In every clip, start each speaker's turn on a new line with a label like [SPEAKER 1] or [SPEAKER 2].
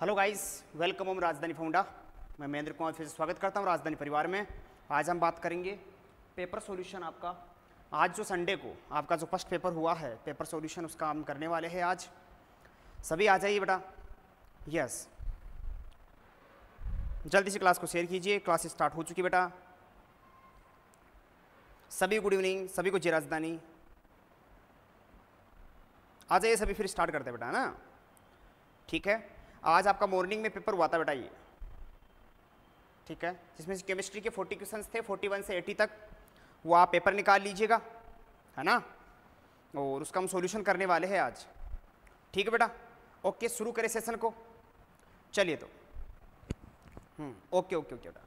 [SPEAKER 1] Hello guys welcome हम राजधानी फाउंडा मैं महेंद्र कुमार फिर से स्वागत करता हूँ राजधानी परिवार में आज हम बात करेंगे पेपर सॉल्यूशन आपका आज जो संडे को आपका जो फर्स्ट पेपर हुआ है पेपर सॉल्यूशन उसका हम करने वाले हैं आज सभी आ जाइए बेटा यस जल्दी से क्लास को शेयर कीजिए क्लास स्टार्ट हो चुकी बेटा सभी गुड इवनिंग सभी को जी राजधानी आ जाइए सभी फिर स्टार्ट करते हैं बेटा ना ठीक है आज आपका मॉर्निंग में पेपर हुआ था बेटा ये ठीक है जिसमें से केमिस्ट्री के 40 क्वेश्चंस थे 41 से 80 तक वो आप पेपर निकाल लीजिएगा है ना और उसका हम सॉल्यूशन करने वाले हैं आज ठीक है बेटा ओके शुरू करें सेशन को चलिए तो ओके ओके ओके बेटा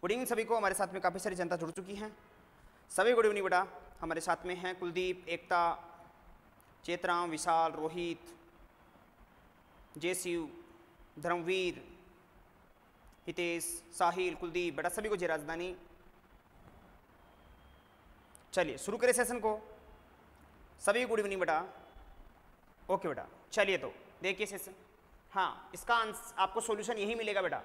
[SPEAKER 1] गुड इवनिंग सभी को हमारे साथ में काफ़ी सारी जनता जुड़ चुकी हैं सभी गुड इवनिंग बेटा हमारे साथ में हैं कुलदीप एकता चेतराम विशाल रोहित जेसीयू धर्मवीर हितेश साहिल कुलदीप बेटा सभी को जय राजधानी चलिए शुरू करें सेशन को सभी गुड इवनिंग बेटा ओके बेटा चलिए तो देखिए सेशन हाँ इसका आंसर आपको सॉल्यूशन यही मिलेगा बेटा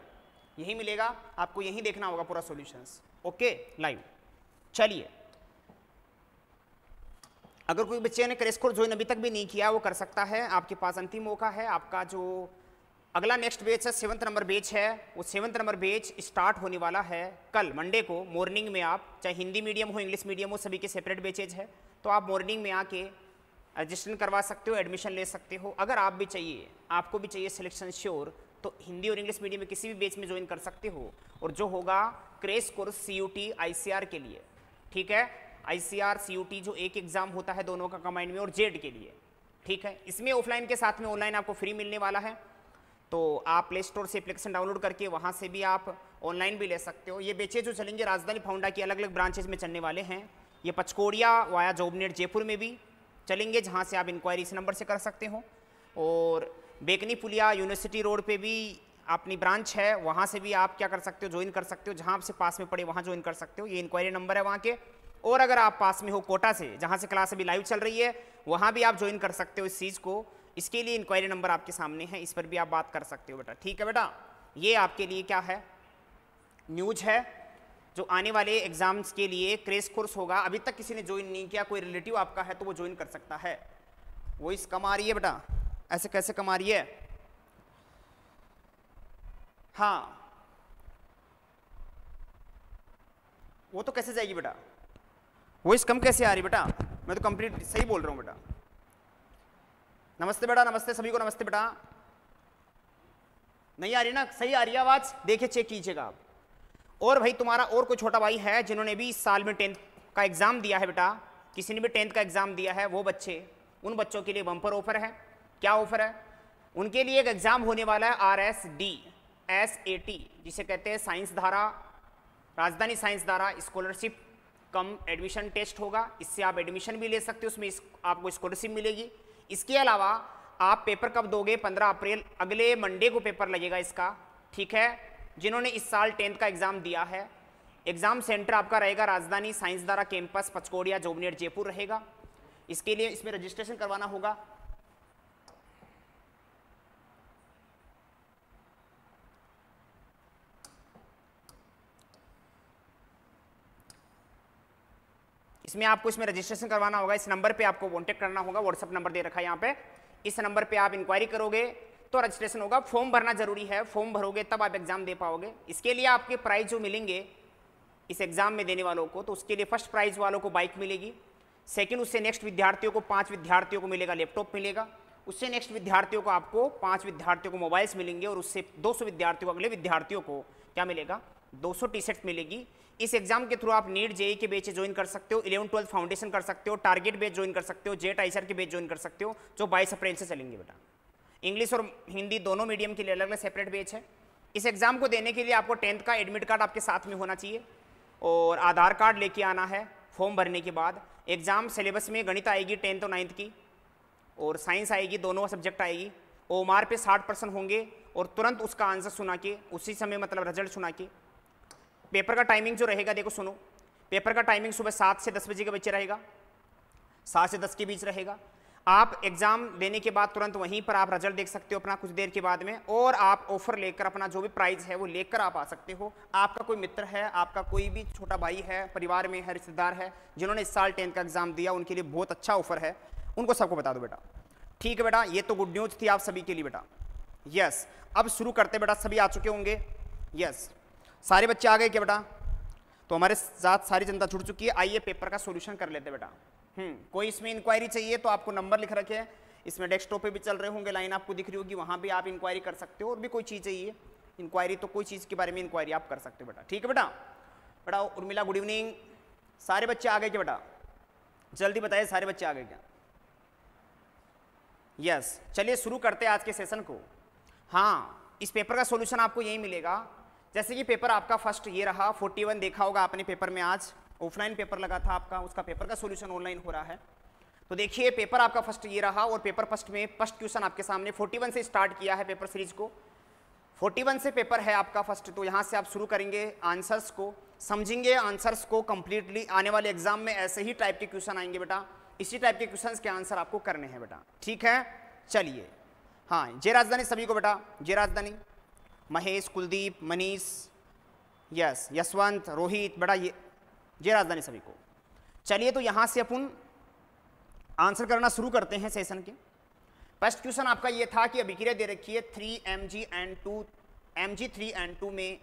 [SPEAKER 1] यही मिलेगा आपको यही देखना होगा पूरा सॉल्यूशंस ओके लाइव चलिए अगर कोई बच्चे ने क्रेश कोर्स ज्वाइन अभी तक भी नहीं किया वो कर सकता है आपके पास अंतिम मौका है आपका जो अगला नेक्स्ट बेच है सेवंथ नंबर बेच है वो सेवंथ नंबर बेच स्टार्ट होने वाला है कल मंडे को मॉर्निंग में आप चाहे हिंदी मीडियम हो इंग्लिश मीडियम हो सभी के सेपरेट बेचेज है तो आप मॉर्निंग में आके रजिस्ट्रेशन करवा सकते हो एडमिशन ले सकते हो अगर आप भी चाहिए आपको भी चाहिए सिलेक्शन श्योर तो हिंदी और इंग्लिश मीडियम में किसी भी बेच में ज्वाइन कर सकते हो और जो होगा crash course C U T के लिए ठीक है आई सी आर जो एक एग्ज़ाम होता है दोनों का कमाइंड में और जेड e के लिए ठीक है इसमें ऑफलाइन के साथ में ऑनलाइन आपको फ्री मिलने वाला है तो आप प्ले स्टोर से एप्लीकेशन डाउनलोड करके वहाँ से भी आप ऑनलाइन भी ले सकते हो ये बेचे जो चलेंगे राजधानी फाउंडा की अलग अलग ब्रांचेज में चलने वाले हैं ये पचकोड़िया वाया जोबनेर जयपुर में भी चलेंगे जहाँ से आप इंक्वायरी इस नंबर से कर सकते हो और बेकनी पुलिया यूनिवर्सिटी रोड पे भी अपनी ब्रांच है वहाँ से भी आप क्या कर सकते हो ज्वाइन कर सकते हो जहाँ आपसे पास में पड़े वहाँ ज्वाइन कर सकते हो ये इंक्वायरी नंबर है वहाँ के और अगर आप पास में हो कोटा से जहाँ से क्लास अभी लाइव चल रही है वहाँ भी आप ज्वाइन कर सकते हो इस चीज़ को इसके लिए इंक्वायरी नंबर आपके सामने है इस पर भी आप बात कर सकते हो बेटा ठीक है बेटा ये आपके लिए क्या है न्यूज है जो आने वाले एग्जाम्स के लिए क्रेश कोर्स होगा अभी तक किसी ने ज्वाइन नहीं किया कोई रिलेटिव आपका है तो वो ज्वाइन कर सकता है वॉइस कम आ रही है बेटा ऐसे कैसे कम आ रही है हाँ वो तो कैसे जाएगी बेटा वॉइस कम कैसे आ रही बेटा मैं तो कंप्लीट सही बोल रहा हूँ बेटा नमस्ते बेटा नमस्ते सभी को नमस्ते बेटा नहीं आ रही ना सही आ रही है आवाज देखिए चेक कीजिएगा आप और भाई तुम्हारा और कोई छोटा भाई है जिन्होंने भी इस साल में टेंथ का एग्जाम दिया है बेटा किसी ने भी टेंथ का एग्जाम दिया है वो बच्चे उन बच्चों के लिए बम्पर ऑफर है क्या ऑफर है उनके लिए एक एग्जाम होने वाला है R S D S A T जिसे कहते हैं साइंस धारा राजधानी साइंस धारा स्कॉलरशिप कम एडमिशन टेस्ट होगा इससे आप एडमिशन भी ले सकते हो उसमें आपको स्कॉलरशिप मिलेगी इसके अलावा आप पेपर कब दोगे 15 अप्रैल अगले मंडे को पेपर लगेगा इसका ठीक है जिन्होंने इस साल टेंथ का एग्ज़ाम दिया है एग्ज़ाम सेंटर आपका रहेगा राजधानी साइंस दारा कैंपस पचकोड़िया जोबनेर जयपुर रहेगा इसके लिए इसमें रजिस्ट्रेशन करवाना होगा इसमें आपको इसमें रजिस्ट्रेशन करवाना होगा इस नंबर पे आपको कॉन्टेक्ट करना होगा व्हाट्सअप नंबर दे रखा है यहाँ पे इस नंबर पे आप इंक्वायरी करोगे तो रजिस्ट्रेशन होगा फॉर्म भरना जरूरी है फॉर्म भरोगे तब आप एग्जाम दे पाओगे इसके लिए आपके प्राइज जो मिलेंगे इस एग्जाम में देने वालों को तो उसके लिए फर्स्ट प्राइज वालों को बाइक मिलेगी सेकेंड उससे नेक्स्ट विद्यार्थियों को पाँच विद्यार्थियों को मिलेगा लैपटॉप मिलेगा उससे नेक्स्ट विद्यार्थियों को आपको पाँच विद्यार्थियों को मोबाइल्स मिलेंगे और उससे दो विद्यार्थियों को अगले विद्यार्थियों को क्या मिलेगा सौ टी शर्ट मिलेगी इस एग्जाम के थ्रू आप नीट जेई के बेचे ज्वाइन कर सकते हो इलेवन ट्वेल्थ फाउंडेशन कर सकते हो टारगेट बेच ज्वाइन कर सकते हो जेट आईसर के बेच ज्वाइन कर सकते हो जो बाईस अप्रैल से चलेंगे बेटा इंग्लिश और हिंदी दोनों मीडियम के लिए अलग अलग सेपरेट बेच है इस एग्जाम को देने के लिए आपको टेंथ का एडमिट कार्ड आपके साथ में होना चाहिए और आधार कार्ड लेके आना है फॉर्म भरने के बाद एग्जाम सिलेबस में गणित आएगी टेंथ और नाइन्थ की और साइंस आएगी दोनों सब्जेक्ट आएगी ओ पे साठ परसेंट होंगे और तुरंत उसका आंसर सुना के उसी समय मतलब रिजल्ट सुना के पेपर का टाइमिंग जो रहेगा देखो सुनो पेपर का टाइमिंग सुबह सात से दस बजे के बच्चे रहेगा सात से दस के बीच रहेगा आप एग्ज़ाम देने के बाद तुरंत वहीं पर आप रिजल्ट देख सकते हो अपना कुछ देर के बाद में और आप ऑफर लेकर अपना जो भी प्राइज़ है वो लेकर आप आ सकते हो आपका कोई मित्र है आपका कोई भी छोटा भाई है परिवार में है रिश्तेदार है जिन्होंने इस साल टेंथ का एग्ज़ाम दिया उनके लिए बहुत अच्छा ऑफर है उनको सबको बता दो बेटा ठीक है बेटा ये तो गुड न्यूज़ थी आप सभी के लिए बेटा यस अब शुरू करते बेटा सभी आ चुके होंगे यस सारे बच्चे आ गए क्या बेटा तो हमारे साथ सारी जनता छुट चुकी है आइए पेपर का सोल्यूशन कर लेते बेटा हम्म कोई इसमें इंक्वायरी चाहिए तो आपको नंबर लिख रखे इसमें डेस्कटॉप पे भी चल रहे होंगे लाइन आपको दिख रही होगी वहां भी आप इंक्वायरी कर सकते हो और भी कोई चीज़ चाहिए इंक्वायरी तो कोई चीज़ के बारे में इंक्वायरी आप कर सकते हो बेटा ठीक है बेटा बेटा उर्मिला गुड इवनिंग सारे बच्चे आ गए क्या बेटा जल्दी बताइए सारे बच्चे आ गए क्या यस चलिए शुरू करते हैं आज के सेशन को हाँ इस पेपर का सोल्यूशन आपको यही मिलेगा जैसे कि पेपर आपका फर्स्ट ये रहा 41 देखा होगा आपने पेपर में आज ऑफलाइन पेपर लगा था आपका उसका पेपर का सोल्यूशन ऑनलाइन हो रहा है तो देखिए पेपर आपका फर्स्ट ये रहा और पेपर फर्स्ट में फर्स्ट क्वेश्चन आपके सामने 41 से स्टार्ट किया है पेपर सीरीज को 41 से पेपर है आपका फर्स्ट तो यहाँ से आप शुरू करेंगे आंसर्स को समझेंगे आंसर्स को कम्प्लीटली आने वाले एग्जाम में ऐसे ही टाइप के क्वेश्चन आएंगे बेटा इसी टाइप के क्वेश्चन के आंसर आपको करने हैं बेटा ठीक है चलिए हाँ जय राजधानी सभी को बेटा जय राजधानी महेश कुलदीप मनीष यस यशवंत रोहित बड़ा ये जय राजधानी सभी को चलिए तो यहाँ से अपन आंसर करना शुरू करते हैं सेशन के फर्स्ट क्वेश्चन आपका ये था कि अभिक्रिया दे रखी है three M G and two M G three and two में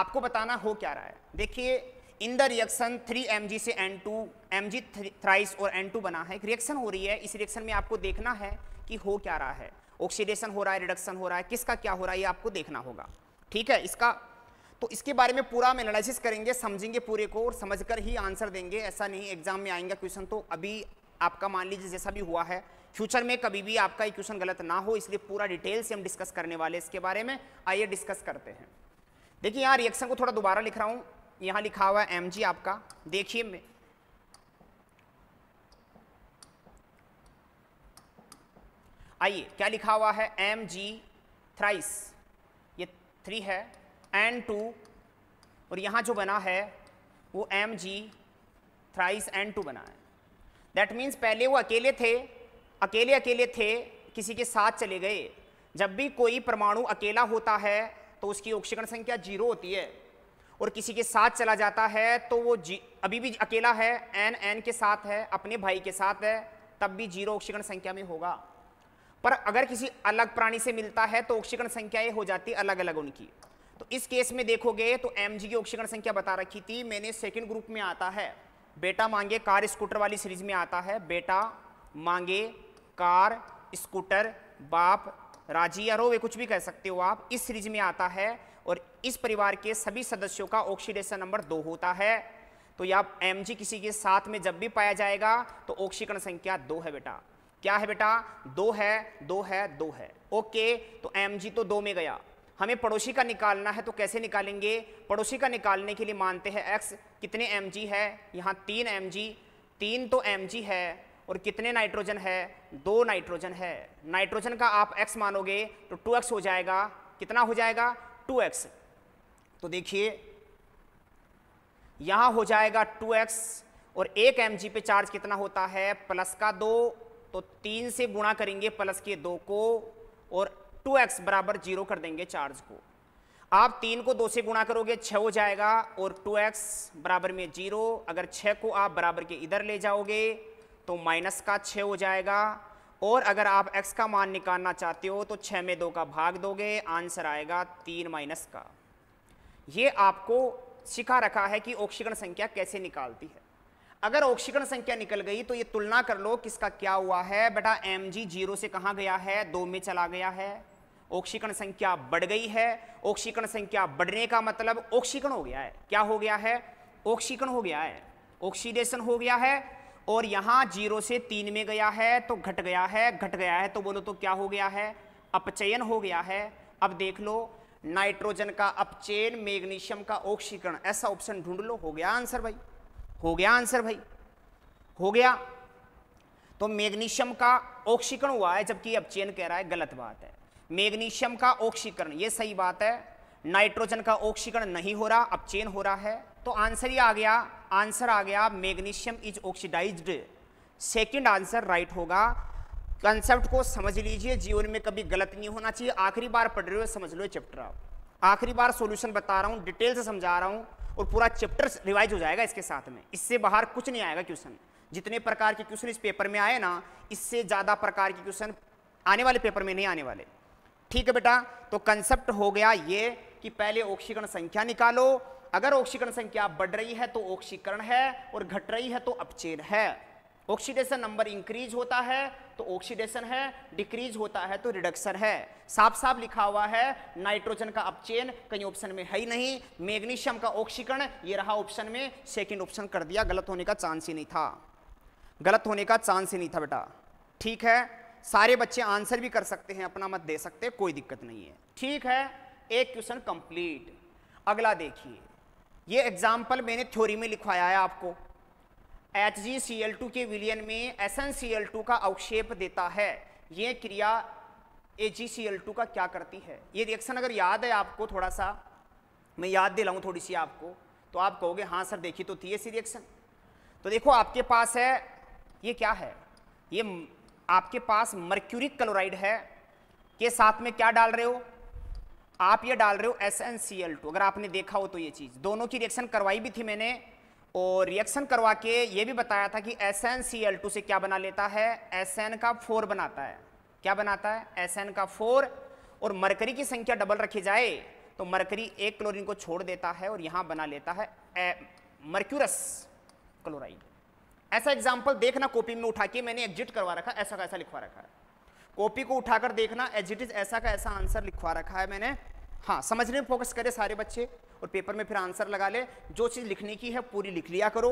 [SPEAKER 1] आपको बताना हो क्या रहा है देखिए in the reaction three M G से N two M G thrice और एन टू बना है एक रिएक्शन हो रही है इस रिएक्शन में आपको देखना है कि हो क्या रहा है ऑक्सीडेशन हो रहा है रिडक्शन हो रहा है किसका क्या हो रहा है ये आपको देखना होगा ठीक है इसका तो इसके बारे में पूरा हम एनालिसिस करेंगे समझेंगे पूरे को और समझकर ही आंसर देंगे ऐसा नहीं एग्जाम में आएंगे क्वेश्चन तो अभी आपका मान लीजिए जैसा भी हुआ है फ्यूचर में कभी भी आपका ये क्वेश्चन गलत ना हो इसलिए पूरा डिटेल से हम डिस्कस करने वाले इसके बारे में आइए डिस्कस करते हैं देखिए यहाँ रिएक्शन को थोड़ा दोबारा लिख रहा हूँ यहाँ लिखा हुआ है एम आपका देखिए आइए क्या लिखा हुआ है एम जी थ्राइस ये थ्री है एन टू और यहाँ जो बना है वो M G thrice N two बना है दैट मीन्स पहले वो अकेले थे अकेले अकेले थे किसी के साथ चले गए जब भी कोई परमाणु अकेला होता है तो उसकी ऑक्सीकरण संख्या जीरो होती है और किसी के साथ चला जाता है तो वो जी अभी भी अकेला है एन एन के साथ है अपने भाई के साथ है तब भी जीरो ऑक्सीकरण संख्या में होगा पर अगर किसी अलग प्राणी से मिलता है तो ऑक्सीकरण संख्याएं हो जाती अलग अलग उनकी तो इस केस में देखोगे तो एम की ऑक्सीकरण संख्या बता रखी थी मैंने सेकेंड ग्रुप में आता है बेटा मांगे कार स्कूटर वाली सीरीज में आता है बेटा मांगे कार स्कूटर बाप राजी या रो वे कुछ भी कह सकते हो आप इस सीरीज में आता है और इस परिवार के सभी सदस्यों का ऑक्सीडेशन नंबर दो होता है तो या एम किसी के साथ में जब भी पाया जाएगा तो ऑक्सीकरण संख्या दो है बेटा क्या है बेटा दो है दो है दो है ओके तो एम जी तो दो में गया हमें पड़ोसी का निकालना है तो कैसे निकालेंगे पड़ोसी का निकालने के लिए मानते हैं एक्स कितने एम जी है यहाँ तीन एम जी तीन तो एम जी है और कितने नाइट्रोजन है दो नाइट्रोजन है नाइट्रोजन का आप एक्स मानोगे तो टू एक्स हो जाएगा कितना हो जाएगा टू एक्स तो देखिए यहाँ हो जाएगा टू एक्स और एक एम पे चार्ज कितना होता है प्लस का दो तो तीन से गुणा करेंगे प्लस के दो को और टू एक्स बराबर जीरो कर देंगे चार्ज को आप तीन को दो से गुणा करोगे छ हो जाएगा और टू एक्स बराबर में जीरो अगर छः को आप बराबर के इधर ले जाओगे तो माइनस का छ हो जाएगा और अगर आप x का मान निकालना चाहते हो तो छः में दो का भाग दोगे आंसर आएगा तीन माइनस का ये आपको सिखा रखा है कि औक्षिकण संख्या कैसे निकालती है अगर औक्षिकण संख्या निकल गई तो ये तुलना कर लो किसका क्या हुआ है बेटा एम जी जीरो से कहा गया है दो में चला गया है औक्षिकण संख्या बढ़ गई है औक्षिकण संख्या बढ़ने का मतलब औक्षिकण हो गया है क्या हो गया है औक्षिकण हो गया है ऑक्सीडेशन हो गया है और यहाँ जीरो से तीन में गया है तो घट गया है घट गया है तो बोलो तो क्या हो गया है अपचयन हो गया है अब देख लो नाइट्रोजन का अपचयन मैग्नीशियम का ऑक्सीकरण ऐसा ऑप्शन ढूंढ लो हो गया आंसर भाई हो गया आंसर भाई हो गया तो मैग्नीशियम का ऑक्सीकरण हुआ है जबकि अब चेन कह रहा है गलत बात है मैग्नीशियम का ऑक्सीकरण ये सही बात है नाइट्रोजन का ऑक्सीकरण नहीं हो रहा अब चेन हो रहा है तो आंसर ही आ गया आंसर आ गया magnesium is oxidised second answer right होगा कंसेप्ट को समझ लीजिए जीवन में कभी गलत नहीं होना चाहिए आखिरी बार पढ़ रहे हो समझ लो चैप्टर आप आखिरी बार सॉल्यूशन बता रहा हूँ डिटेल से समझा रहा हूँ और पूरा चैप्टर रिवाइज हो जाएगा इसके साथ में इससे बाहर कुछ नहीं आएगा क्वेश्चन जितने प्रकार के क्वेश्चन इस पेपर में आए ना इससे ज़्यादा प्रकार के क्वेश्चन आने वाले पेपर में नहीं आने वाले ठीक है बेटा तो कंसेप्ट हो गया ये कि पहले ऑक्सीकरण संख्या निकालो अगर ऑक्सीकरण संख्या बढ़ रही है तो ऑक्सीकरण है और घट रही है तो अपचेन है ऑक्सीडेशन नंबर इंक्रीज होता है तो ऑक्सीडेशन है डिक्रीज होता है तो रिडक्शन है साफ साफ लिखा हुआ है नाइट्रोजन का अपचेन कहीं ऑप्शन में है ही नहीं मैग्नीशियम का ऑक्सीकरण ये रहा ऑप्शन में सेकंड ऑप्शन कर दिया गलत होने का चांस ही नहीं था गलत होने का चांस ही नहीं था बेटा ठीक है सारे बच्चे आंसर भी कर सकते हैं अपना मत दे सकते कोई दिक्कत नहीं है ठीक है एक क्वेश्चन कंप्लीट अगला देखिए ये एग्जाम्पल मैंने थ्योरी में लिखवाया है आपको HgCl2 के विलियन में SnCl2 का अवक्षेप देता है ये क्रिया टू का क्या करती है ये रिएक्शन अगर याद है आपको थोड़ा सा मैं याद दिलाऊं थोड़ी सी आपको तो आप कहोगे हाँ सर देखी तो थी ऐसी रिएक्शन तो देखो आपके पास है ये क्या है ये आपके पास मर्क्यूरिक क्लोराइड है के साथ में क्या डाल रहे हो आप ये डाल रहे हो S N C L two अगर आपने देखा हो तो ये चीज़ दोनों की रिएक्शन करवाई भी थी मैंने और रिएक्शन करवा के ये भी बताया था कि S N C L two से क्या बना लेता है एस एन का फोर बनाता है क्या बनाता है एस एन का फोर और मरकरी की संख्या डबल रखी जाए तो मरकरी एक क्लोरीन को छोड़ देता है और यहां बना लेता है मर्क्यूरस क्लोराइड ऐसा एग्जाम्पल देखना कॉपी में उठा के मैंने एग्जिट करवा रखा ऐसा का ऐसा लिखवा रखा है कॉपी को उठाकर देखना एग्जिट इज ऐसा का ऐसा आंसर लिखवा रखा है मैंने हाँ समझने में फोकस करें सारे बच्चे और पेपर में फिर आंसर लगा ले जो चीज़ लिखने की है पूरी लिख लिया करो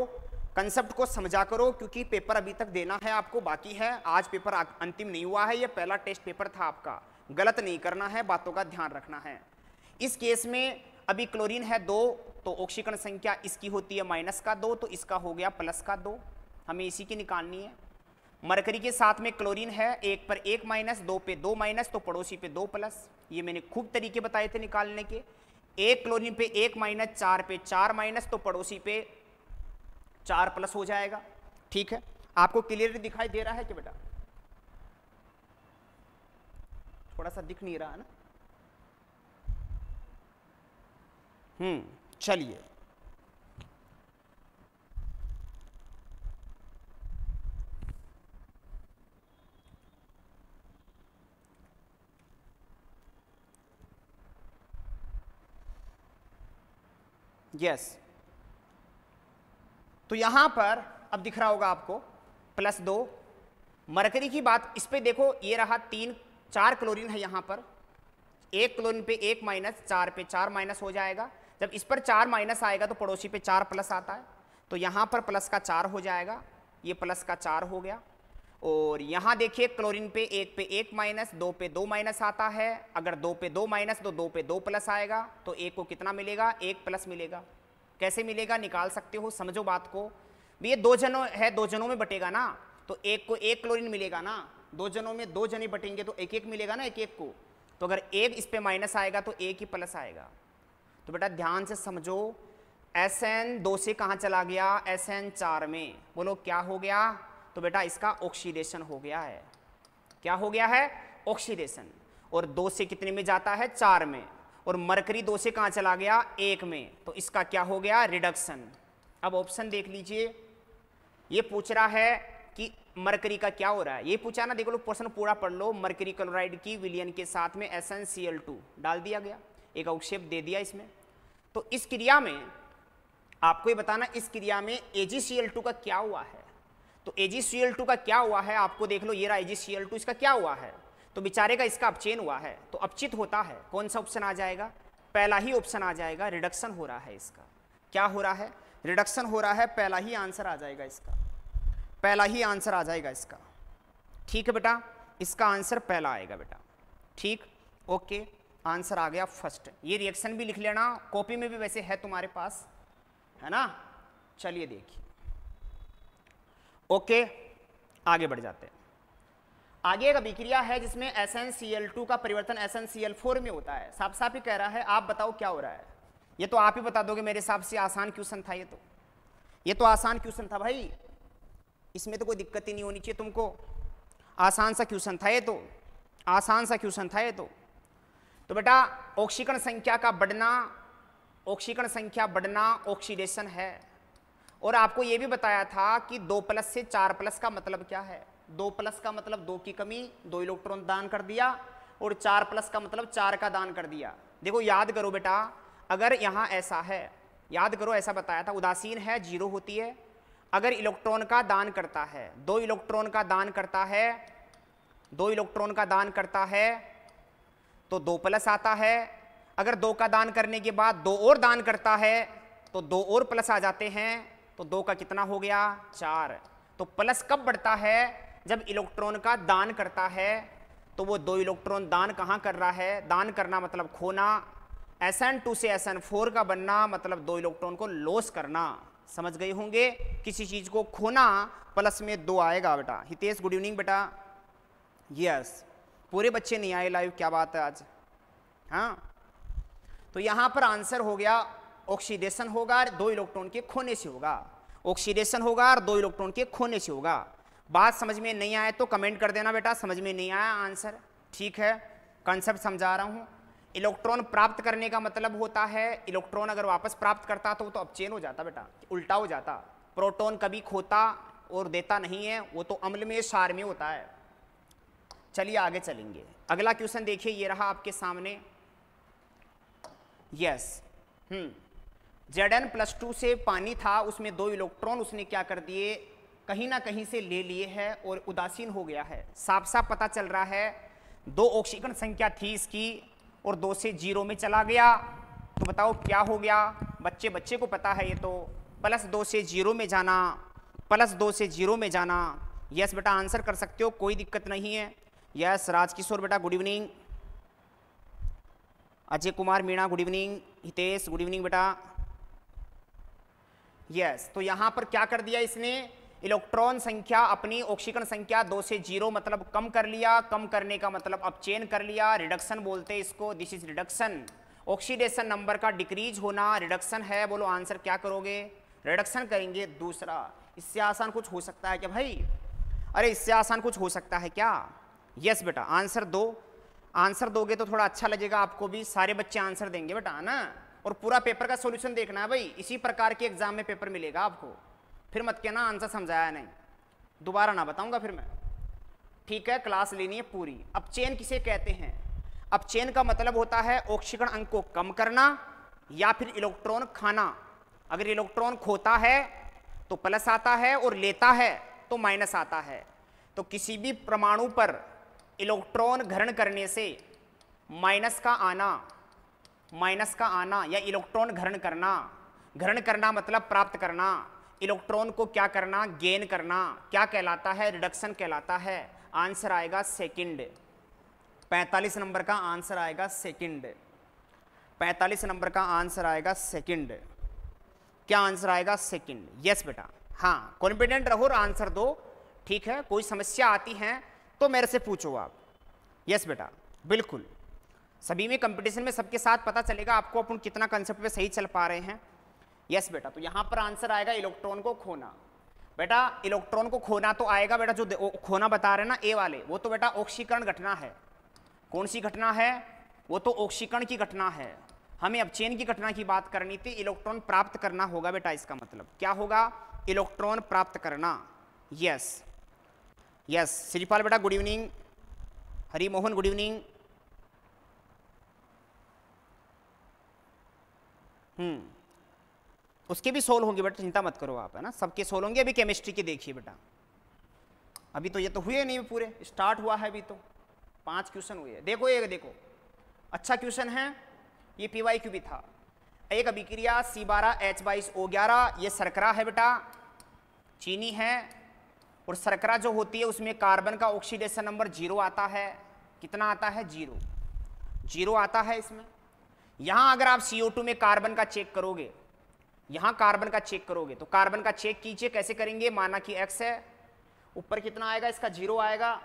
[SPEAKER 1] कंसेप्ट को समझा करो क्योंकि पेपर अभी तक देना है आपको बाकी है आज पेपर अंतिम नहीं हुआ है यह पहला टेस्ट पेपर था आपका गलत नहीं करना है बातों का ध्यान रखना है इस केस में अभी क्लोरीन है दो तो ऑक्सीकरण संख्या इसकी होती है माइनस का दो तो इसका हो गया प्लस का दो हमें इसी की निकालनी है मरकरी के साथ में क्लोरीन है एक पर एक माइनस दो पे दो माइनस तो पड़ोसी पे दो प्लस ये मैंने खूब तरीके बताए थे निकालने के एक क्लोरीन पे एक माइनस चार पे चार माइनस तो पड़ोसी पे चार प्लस हो जाएगा ठीक है आपको क्लियरली दिखाई दे रहा है कि बेटा थोड़ा सा दिख नहीं रहा है ना हम्म चलिए यस तो यहां पर अब दिख रहा होगा आपको प्लस दो मरकरी की बात इस पर देखो ये रहा तीन चार क्लोरीन है यहाँ पर एक क्लोरीन पे एक माइनस चार पे चार माइनस हो जाएगा जब इस पर चार माइनस आएगा तो पड़ोसी पे चार प्लस आता है तो यहाँ पर प्लस का चार हो जाएगा ये प्लस का चार हो गया और यहाँ देखिए क्लोरीन पे एक पे एक माइनस दो पे दो माइनस आता है अगर दो पे दो माइनस तो दो पे दो प्लस आएगा तो एक को कितना मिलेगा एक प्लस मिलेगा कैसे मिलेगा निकाल सकते हो समझो बात को ये दो जनों है दो जनों में बटेगा ना तो एक को एक क्लोरीन मिलेगा ना दो जनों में दो जने बटेंगे तो एक एक मिलेगा ना एक एक को तो अगर एक इस पर माइनस आएगा तो एक ही प्लस आएगा तो बेटा ध्यान से समझो एस एन दो से कहाँ चला गया एस एन चार में बोलो क्या हो गया तो बेटा इसका ऑक्सीडेशन हो गया है क्या हो गया है ऑक्सीडेशन और दो से कितने में जाता है चार में और मरकरी दो से कहां चला गया एक में तो इसका क्या हो गया रिडक्शन अब ऑप्शन देख लीजिए ये पूछ रहा है कि मरकरी का क्या हो रहा है ये पूछा ना देखो लो प्रश्न पूरा पढ़ लो मरकरी क्लोराइड की विलियन के साथ में S N C L two डाल दिया गया एक अवक्षेप दे दिया इसमें तो इस क्रिया में आपको ये बताना इस क्रिया में एजीसीएल टू का क्या हुआ है तो AgCl2 का क्या हुआ है आपको देख लो ये रहा AgCl2 इसका क्या हुआ है तो बेचारे का इसका अपचेन हुआ है तो अपचित होता है कौन सा ऑप्शन आ जाएगा पहला ही ऑप्शन आ जाएगा रिडक्शन हो रहा है इसका क्या हो रहा है रिडक्शन हो रहा है पहला ही आंसर आ जाएगा इसका पहला ही आंसर आ जाएगा इसका ठीक है बेटा इसका आंसर पहला आएगा बेटा ठीक ओके आंसर आ गया फर्स्ट ये रिएक्शन भी लिख लेना कॉपी में भी वैसे है तुम्हारे पास है ना चलिए देखिए ओके आगे बढ़ जाते हैं आगे एक अभिक्रिया है जिसमें S N C L two का परिवर्तन S N C L four में होता है साफ साफ ही कह रहा है आप बताओ क्या हो रहा है ये तो आप ही बता दोगे मेरे हिसाब से आसान क्वेश्चन था ये तो ये तो आसान क्वेश्चन था भाई इसमें तो कोई दिक्कत ही नहीं होनी चाहिए तुमको आसान सा क्वेश्चन था ये तो आसान सा क्वेश्चन था ये तो तो बेटा ऑक्सीकरण संख्या का बढ़ना ऑक्सीकरण संख्या बढ़ना ऑक्सीडेशन है और आपको ये भी बताया था कि दो प्लस से चार प्लस का मतलब क्या है दो प्लस का मतलब दो की कमी दो इलेक्ट्रॉन दान कर दिया और चार प्लस का मतलब चार का दान कर दिया देखो याद करो बेटा अगर यहाँ ऐसा है याद करो ऐसा बताया था उदासीन है जीरो होती है अगर इलेक्ट्रॉन का दान करता है दो इलेक्ट्रॉन का दान करता है दो इलेक्ट्रॉन का दान करता है तो दो प्लस आता है अगर दो का दान करने के बाद दो और दान करता है तो दो और प्लस आ जाते हैं तो दो का कितना हो गया चार तो प्लस कब बढ़ता है जब इलेक्ट्रॉन का दान करता है तो वो दो इलेक्ट्रॉन दान कहाँ कर रहा है दान करना मतलब खोना एस एन टू से एस एन फोर का बनना मतलब दो इलेक्ट्रॉन को लॉस करना समझ गए होंगे किसी चीज़ को खोना प्लस में दो आएगा बेटा हितेश गुड इवनिंग बेटा यस पूरे बच्चे नहीं आए लाइव क्या बात है आज हाँ तो यहाँ पर आंसर हो गया ऑक्सीडेशन होगा और दो इलेक्ट्रॉन के खोने से होगा ऑक्सीडेशन होगा और दो इलेक्ट्रॉन के खोने से होगा बात समझ में नहीं आए तो कमेंट कर देना बेटा समझ में नहीं आया आंसर ठीक है कंसेप्ट समझा रहा हूँ इलेक्ट्रॉन प्राप्त करने का मतलब होता है इलेक्ट्रॉन अगर वापस प्राप्त करता तो वो तो अपचेन हो जाता बेटा उल्टा हो जाता प्रोटोन कभी खोता और देता नहीं है वो तो अम्ल में शार में होता है चलिए आगे चलेंगे अगला क्वेश्चन देखिए ये रहा आपके सामने yes yes. Hmm Z N plus two से पानी था उसमें दो इलेक्ट्रॉन उसने क्या कर दिए कहीं ना कहीं से ले लिए है और उदासीन हो गया है साफ साफ पता चल रहा है दो ऑक्सीकरण संख्या थी इसकी और दो से जीरो में चला गया तो बताओ क्या हो गया बच्चे बच्चे को पता है ये तो प्लस दो से जीरो में जाना प्लस दो से जीरो में जाना यस बेटा आंसर कर सकते हो कोई दिक्कत नहीं है यस राजकिशोर बेटा good evening Ajay Kumar Meena good evening Hitesh good evening बेटा यस तो यहाँ पर क्या कर दिया इसने इलेक्ट्रॉन संख्या अपनी ऑक्सीकरण संख्या दो से जीरो मतलब कम कर लिया कम करने का मतलब अब चेन कर लिया रिडक्शन बोलते हैं इसको this is reduction oxidation number का डिक्रीज होना रिडक्शन है बोलो आंसर क्या करोगे रिडक्शन करेंगे दूसरा इससे आसान कुछ हो सकता है क्या भाई अरे इससे आसान कुछ हो सकता है क्या यस बेटा आंसर दो आंसर दोगे तो थोड़ा अच्छा लगेगा आपको भी सारे बच्चे आंसर देंगे बेटा ना और पूरा पेपर का सोल्यूशन देखना है भाई इसी प्रकार के एग्जाम में पेपर मिलेगा आपको फिर मत कहना आंसर समझाया नहीं दोबारा ना बताऊंगा फिर मैं ठीक है क्लास लेनी है पूरी अब चेन किसे कहते हैं अब चेन का मतलब होता है ऑक्सीकरण अंक को कम करना या फिर इलेक्ट्रॉन खाना अगर इलेक्ट्रॉन खोता है तो प्लस आता है और लेता है तो माइनस आता है तो किसी भी परमाणु पर इलेक्ट्रॉन घरण करने से माइनस का आना माइनस का आना या इलेक्ट्रॉन ग्रहण करना ग्रहण करना मतलब प्राप्त करना इलेक्ट्रॉन को क्या करना गेन करना क्या कहलाता है रिडक्शन कहलाता है आंसर आएगा सेकंड 45 नंबर का आंसर आएगा सेकंड 45 नंबर का आंसर आएगा सेकंड क्या आंसर आएगा सेकंड यस बेटा हाँ कॉन्फिडेंट रहो आंसर दो ठीक है कोई समस्या आती है तो मेरे से पूछो आप यस बेटा बिल्कुल सभी में कंपटीशन में सबके साथ पता चलेगा आपको अपन कितना कंसेप्ट पे सही चल पा रहे हैं यस yes, बेटा तो यहाँ पर आंसर आएगा इलेक्ट्रॉन को खोना बेटा इलेक्ट्रॉन को खोना तो आएगा बेटा जो खोना बता रहे हैं ना ए वाले वो तो बेटा ऑक्सीकरण घटना है कौन सी घटना है वो तो ऑक्सीकरण की घटना है हमें अब चेन की घटना की बात करनी थी इलेक्ट्रॉन प्राप्त करना होगा बेटा इसका मतलब क्या होगा इलेक्ट्रॉन प्राप्त करना यस यस श्रीपाल बेटा good evening Harimohan good evening hmm उसके भी सोल होंगे बेटा चिंता मत करो आप है ना सबके सोल होंगे अभी केमिस्ट्री के देखिए बेटा अभी तो ये तो हुए नहीं पूरे स्टार्ट हुआ है अभी तो पांच क्वेश्चन हुए देखो एक देखो अच्छा क्वेश्चन है ये पी वाई क्यू भी था एक अभिक्रिया सी बारह एच बाईस ओ ग्यारह ये सरकरा है बेटा चीनी है और सरकरा जो होती है उसमें कार्बन का ऑक्सीडेशन नंबर जीरो आता है कितना आता है जीरो जीरो आता है इसमें यहां अगर आप CO2 में कार्बन का चेक करोगे यहां कार्बन का चेक करोगे तो कार्बन का चेक कीजिए कैसे करेंगे माना कि एक्स है ऊपर कितना आएगा इसका जीरो आएगा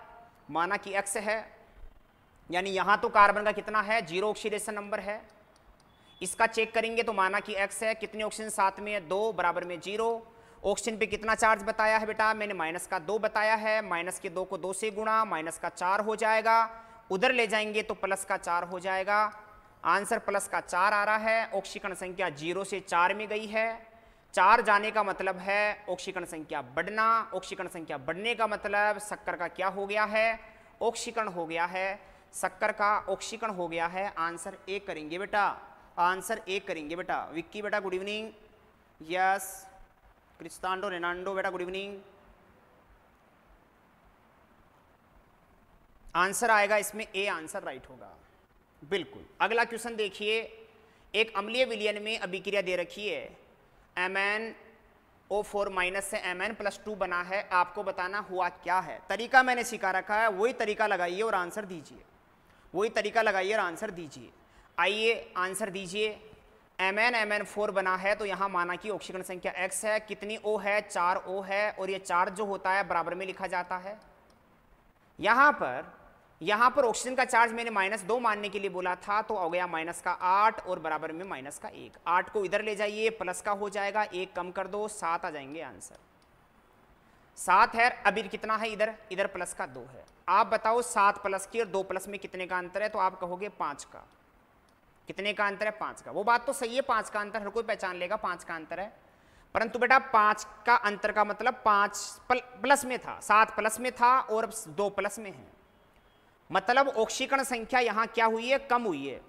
[SPEAKER 1] माना कि एक्स है यानी यहां तो कार्बन का कितना है जीरो ऑक्सीडेशन नंबर है इसका चेक करेंगे तो माना कि एक्स है कितने ऑक्सीजन साथ में है दो बराबर में जीरो ऑक्सीजन पे कितना चार्ज बताया है बेटा मैंने माइनस का दो बताया है माइनस के दो को दो से गुणा माइनस का चार हो जाएगा उधर ले जाएंगे तो प्लस का चार हो जाएगा आंसर प्लस का चार आ रहा है औक्षीकरण संख्या जीरो से चार में गई है चार जाने का मतलब है औक्षीकरण संख्या बढ़ना औक्षीकरण संख्या बढ़ने का मतलब शक्कर का क्या हो गया है औक्षीकरण हो गया है शक्कर का औक्षीकरण हो गया है आंसर एक करेंगे बेटा आंसर एक करेंगे बेटा विक्की बेटा good evening yes Cristiano Ronaldo बेटा गुड इवनिंग आंसर आएगा इसमें ए आंसर राइट होगा बिल्कुल अगला क्वेश्चन देखिए एक अम्लीय विलियन में अभिक्रिया दे रखी है M N O four minus से एम एन प्लस टू बना है आपको बताना हुआ क्या है तरीका मैंने सिखा रखा है वही तरीका लगाइए और आंसर दीजिए वही तरीका लगाइए और आंसर दीजिए आइए आंसर दीजिए M N M N four बना है तो यहाँ माना कि ऑक्सीकरण संख्या एक्स है कितनी ओ है चार ओ है और ये चार जो होता है बराबर में लिखा जाता है यहाँ पर यहां पर ऑक्सीजन का चार्ज मैंने माइनस दो मानने के लिए बोला था तो हो गया माइनस का आठ और बराबर में माइनस का एक आठ को इधर ले जाइए प्लस का हो जाएगा एक कम कर दो सात आ जाएंगे आंसर सात है अभी कितना है इधर इधर प्लस का दो है आप बताओ सात प्लस की और दो प्लस में कितने का अंतर है तो आप कहोगे पांच का कितने का अंतर है पांच का वो बात तो सही है पांच का अंतर हर कोई पहचान लेगा पांच का अंतर है परंतु बेटा पांच का अंतर का मतलब पांच प्लस में था सात प्लस में था और दो प्लस में है मतलब ऑक्सीकरण संख्या यहाँ क्या हुई है कम हुई है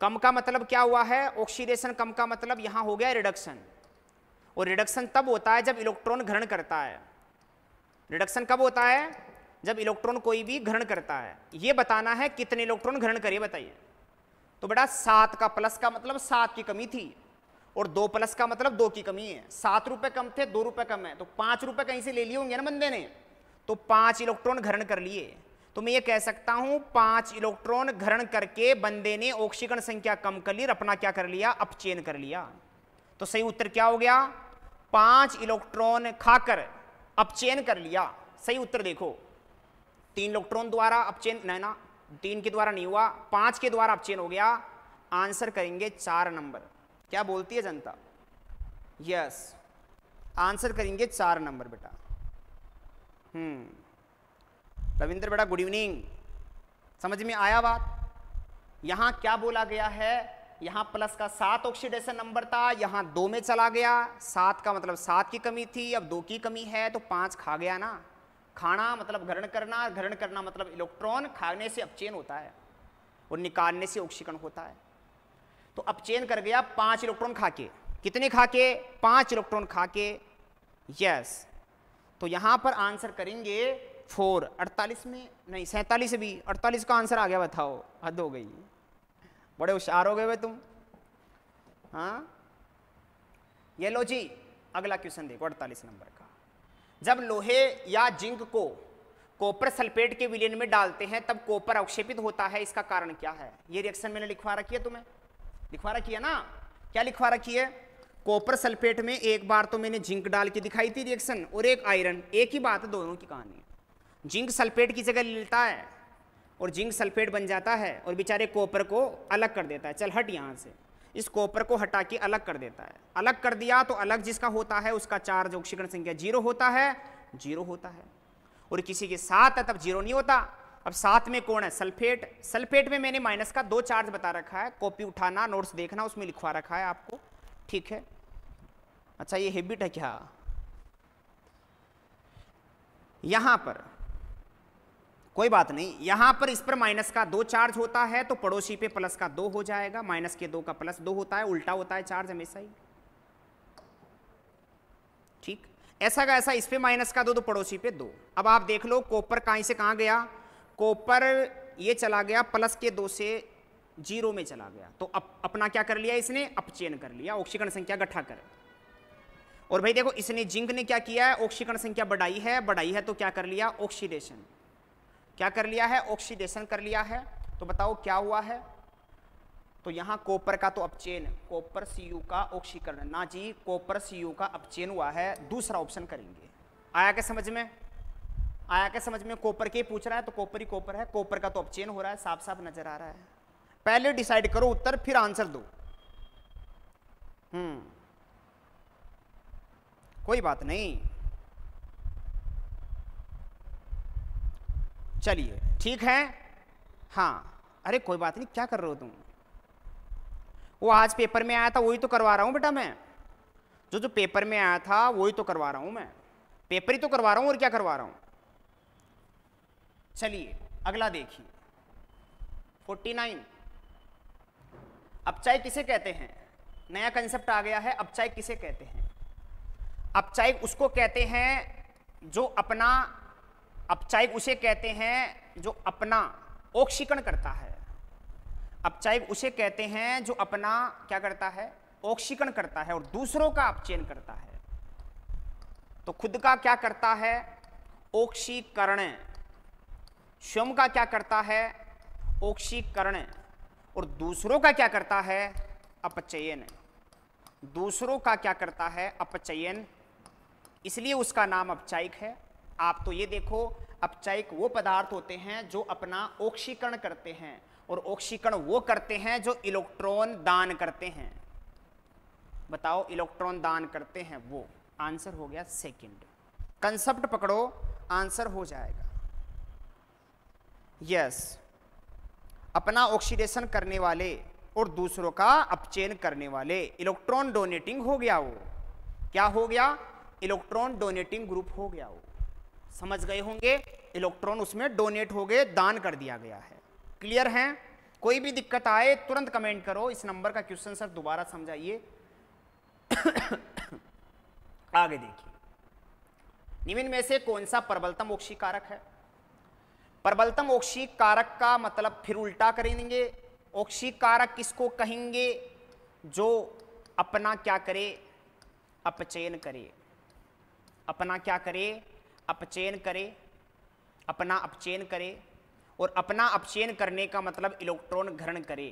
[SPEAKER 1] कम का मतलब क्या हुआ है ऑक्सीडेशन कम का मतलब यहाँ हो गया रिडक्शन और रिडक्शन तब होता है जब इलेक्ट्रॉन ग्रहण करता है रिडक्शन कब होता है जब इलेक्ट्रॉन कोई भी ग्रहण करता है ये बताना है कितने इलेक्ट्रॉन ग्रहण करिए बताइए तो बेटा सात का प्लस का मतलब सात की कमी थी और दो प्लस का मतलब दो की कमी है सात रुपये कम थे दो रुपये कम है तो पाँच रुपये कहीं से ले लिए होंगे ना बंदे ने तो पाँच इलेक्ट्रॉन ग्रहण कर लिए तो मैं ये कह सकता हूं पांच इलेक्ट्रॉन घरण करके बंदे ने ऑक्सीकरण संख्या कम कर ली अपना क्या कर लिया अपचेन कर लिया तो सही उत्तर क्या हो गया पांच इलेक्ट्रॉन खाकर अपचेन कर लिया सही उत्तर देखो तीन इलेक्ट्रॉन द्वारा अपचेन नहीं ना तीन के द्वारा नहीं हुआ पांच के द्वारा अपचेन हो गया आंसर करेंगे चार नंबर क्या बोलती है जनता यस आंसर करेंगे चार नंबर बेटा हम्म रविंद्र बेटा गुड इवनिंग समझ में आया बात यहाँ क्या बोला गया है यहाँ प्लस का सात ऑक्सीडेशन नंबर था यहाँ दो में चला गया सात का मतलब सात की कमी थी अब दो की कमी है तो पाँच खा गया ना खाना मतलब ग्रहण करना ग्रहण करना मतलब इलेक्ट्रॉन खाने से अपचेन होता है और निकालने से ऑक्सीकरण होता है तो अपचेन कर गया पाँच इलेक्ट्रॉन खा के कितने खा के पाँच इलेक्ट्रॉन खा के यस तो यहाँ पर आंसर करेंगे फोर अड़तालीस में नहीं सैंतालीस भी अड़तालीस का आंसर आ गया बताओ हद हो गई बड़े होशियार हो गए भाई तुम हाँ ये लो जी अगला क्वेश्चन देखो अड़तालीस नंबर का जब लोहे या जिंक को कॉपर सल्फेट के विलयन में डालते हैं तब कॉपर अवक्षेपित होता है इसका कारण क्या है ये रिएक्शन मैंने लिखवा रखी है तुम्हें लिखवा रखी है ना क्या लिखवा रखी है कॉपर सल्फेट में एक बार तो मैंने जिंक डाल के दिखाई थी रिएक्शन और एक आयरन एक ही बात है दोनों की कहानी जिंक सल्फेट की जगह लेता है और जिंक सल्फेट बन जाता है और बेचारे कॉपर को अलग कर देता है चल हट यहाँ से इस कॉपर को हटा के अलग कर देता है अलग कर दिया तो अलग जिसका होता है उसका चार्ज ऑक्सीकरण संख्या जीरो होता है जीरो होता है और किसी के साथ है तब जीरो नहीं होता अब साथ में कौन है सल्फेट सल्फेट में मैंने माइनस का दो चार्ज बता रखा है कॉपी उठाना नोट्स देखना उसमें लिखवा रखा है आपको ठीक है अच्छा ये हैबिट है क्या यहाँ पर कोई बात नहीं यहां पर इस पर माइनस का दो चार्ज होता है तो पड़ोसी पे प्लस का दो हो जाएगा माइनस के दो का प्लस दो होता है उल्टा होता है चार्ज हमेशा ही ठीक ऐसा का ऐसा इस पे माइनस का दो तो पड़ोसी पे दो अब आप देख लो कॉपर कहा से कहा गया कॉपर ये चला गया प्लस के दो से जीरो में चला गया तो अप, अपना क्या कर लिया इसने अपचेन कर लिया ऑक्सीकरण संख्या गठा कर और भाई देखो इसने जिंक ने क्या किया है ऑक्सीकरण संख्या बढ़ाई है बढ़ाई है तो क्या कर लिया ऑक्सीडेशन क्या कर लिया है ऑक्सीडेशन कर लिया है तो बताओ क्या हुआ है तो यहां कॉपर का तो अपचेन कॉपर सी का ऑक्सीकरण ना जी कॉपर सी का अपचेन हुआ है दूसरा ऑप्शन करेंगे आया क्या समझ में आया क्या समझ में कॉपर के पूछ रहा है तो कॉपर ही कॉपर है कॉपर का तो अपचेन हो रहा है साफ साफ नजर आ रहा है पहले डिसाइड करो उत्तर फिर आंसर दो हम्म कोई बात नहीं चलिए ठीक है हाँ अरे कोई बात नहीं क्या कर रहे हो तुम वो आज पेपर में आया था वही तो करवा रहा हूँ बेटा मैं जो जो पेपर में आया था वही तो करवा रहा हूँ मैं पेपर ही तो करवा रहा हूँ और क्या करवा रहा हूँ चलिए अगला देखिए 49 अपचाई किसे कहते हैं नया कंसेप्ट आ गया है अपचाई किसे कहते हैं अपचाई उसको कहते हैं जो अपना अपचायक उसे कहते हैं जो अपना औक्षिकण करता है अपचायक उसे कहते हैं जो अपना क्या करता है औक्षिकण करता है और दूसरों का अपचयन करता है तो खुद का क्या करता है औक्षीकरण स्वयं का क्या करता है औक्षीकरण और दूसरों का क्या करता है अपचयन दूसरों का क्या करता है अपचयन इसलिए उसका नाम अपचायिक है आप तो ये देखो अपचायिक वो पदार्थ होते हैं जो अपना ऑक्सीकरण करते हैं और ऑक्सीकरण वो करते हैं जो इलेक्ट्रॉन दान करते हैं बताओ इलेक्ट्रॉन दान करते हैं वो आंसर हो गया सेकंड कंसेप्ट पकड़ो आंसर हो जाएगा यस yes, अपना ऑक्सीडेशन करने वाले और दूसरों का अपचेन करने वाले इलेक्ट्रॉन डोनेटिंग हो गया वो क्या हो गया इलेक्ट्रॉन डोनेटिंग ग्रुप हो गया वो समझ गए होंगे इलेक्ट्रॉन उसमें डोनेट हो गए दान कर दिया गया है क्लियर है कोई भी दिक्कत आए तुरंत कमेंट करो इस नंबर का क्वेश्चन सर दोबारा समझाइए आगे देखिए निम्न में से कौन सा प्रबलतम ओक्षी कारक है प्रबलतम ओक्षी कारक का मतलब फिर उल्टा करेंगे ओक्षी कारक किसको कहेंगे जो अपना क्या करे अपचयन करे अपना क्या करे अपचेन करे अपना अपचेन करे और अपना अपचेन करने का मतलब इलेक्ट्रॉन ग्रहण करे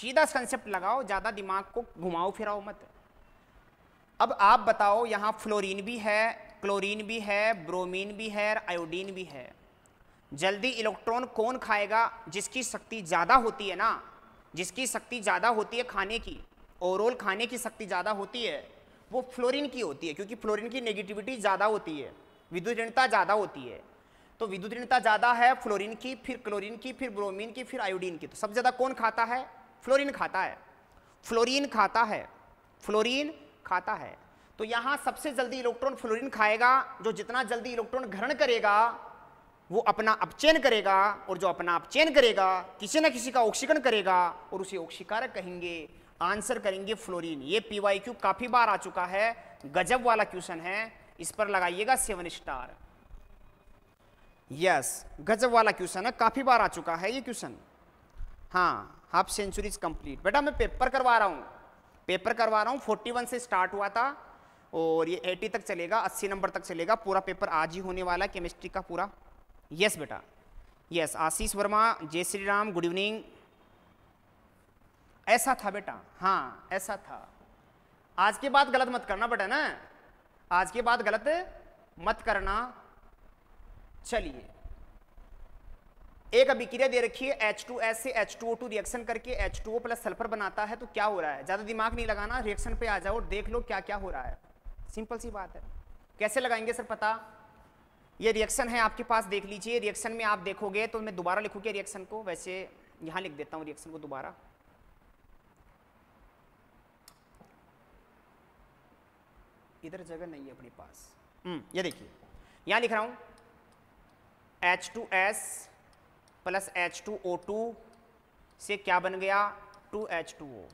[SPEAKER 1] सीधा कंसेप्ट लगाओ ज़्यादा दिमाग को घुमाओ फिराओ मत अब आप बताओ यहाँ फ्लोरीन भी है क्लोरीन भी है ब्रोमीन भी है और आयोडीन भी है जल्दी इलेक्ट्रॉन कौन खाएगा जिसकी शक्ति ज़्यादा होती है ना जिसकी शक्ति ज़्यादा होती है खाने की ओवरऑल खाने की शक्ति ज़्यादा होती है वो फ्लोरीन की होती है क्योंकि फ्लोरीन की नेगेटिविटी ज़्यादा होती है विद्युत ऋणता ज़्यादा होती है तो विद्युत ऋणता ज़्यादा है फ्लोरीन की फिर क्लोरीन की फिर ब्रोमीन की फिर आयोडीन की तो सबसे ज़्यादा कौन खाता है फ्लोरीन खाता है फ्लोरीन खाता है फ्लोरीन खाता है तो यहाँ सबसे जल्दी इलेक्ट्रॉन फ्लोरीन खाएगा जो जितना जल्दी इलेक्ट्रॉन ग्रहण करेगा वो अपना अपचयन करेगा और जो अपना अपचयन करेगा किसी ना किसी का ऑक्सीकरण करेगा और उसे ऑक्सीकारक कहेंगे आंसर करेंगे फ्लोरीन ये पी वाई क्यू काफ़ी बार आ चुका है गजब वाला क्वेश्चन है इस पर लगाइएगा सेवन स्टार यस गजब वाला क्वेश्चन है काफ़ी बार आ चुका है ये क्वेश्चन हाँ हाफ इज कंप्लीट बेटा मैं पेपर करवा रहा हूँ पेपर करवा रहा हूँ फोर्टी वन से स्टार्ट हुआ था और ये एटी तक चलेगा अस्सी नंबर तक चलेगा पूरा पेपर आज ही होने वाला है केमिस्ट्री का पूरा यस बेटा यस आशीष वर्मा जय श्री राम गुड इवनिंग ऐसा था बेटा हाँ ऐसा था आज के बाद गलत मत करना बेटा ना आज के बाद गलत मत करना चलिए एक अभिक्रिया दे रखी है एस से एच टू टू रिएक्शन करके एच ओ प्लस सल्फर बनाता है तो क्या हो रहा है ज़्यादा दिमाग नहीं लगाना रिएक्शन पे आ जाओ और देख लो क्या क्या हो रहा है सिंपल सी बात है कैसे लगाएंगे सर पता ये रिएक्शन है आपके पास देख लीजिए रिएक्शन में आप देखोगे तो मैं दोबारा लिखूंगी रिएक्शन को वैसे यहाँ लिख देता हूँ रिएक्शन को दोबारा इधर जगह नहीं है अपने पास हम्म, ये देखिए यहाँ लिख रहा हूँ H two S plus H two O two से क्या बन गया टू एच टू ओ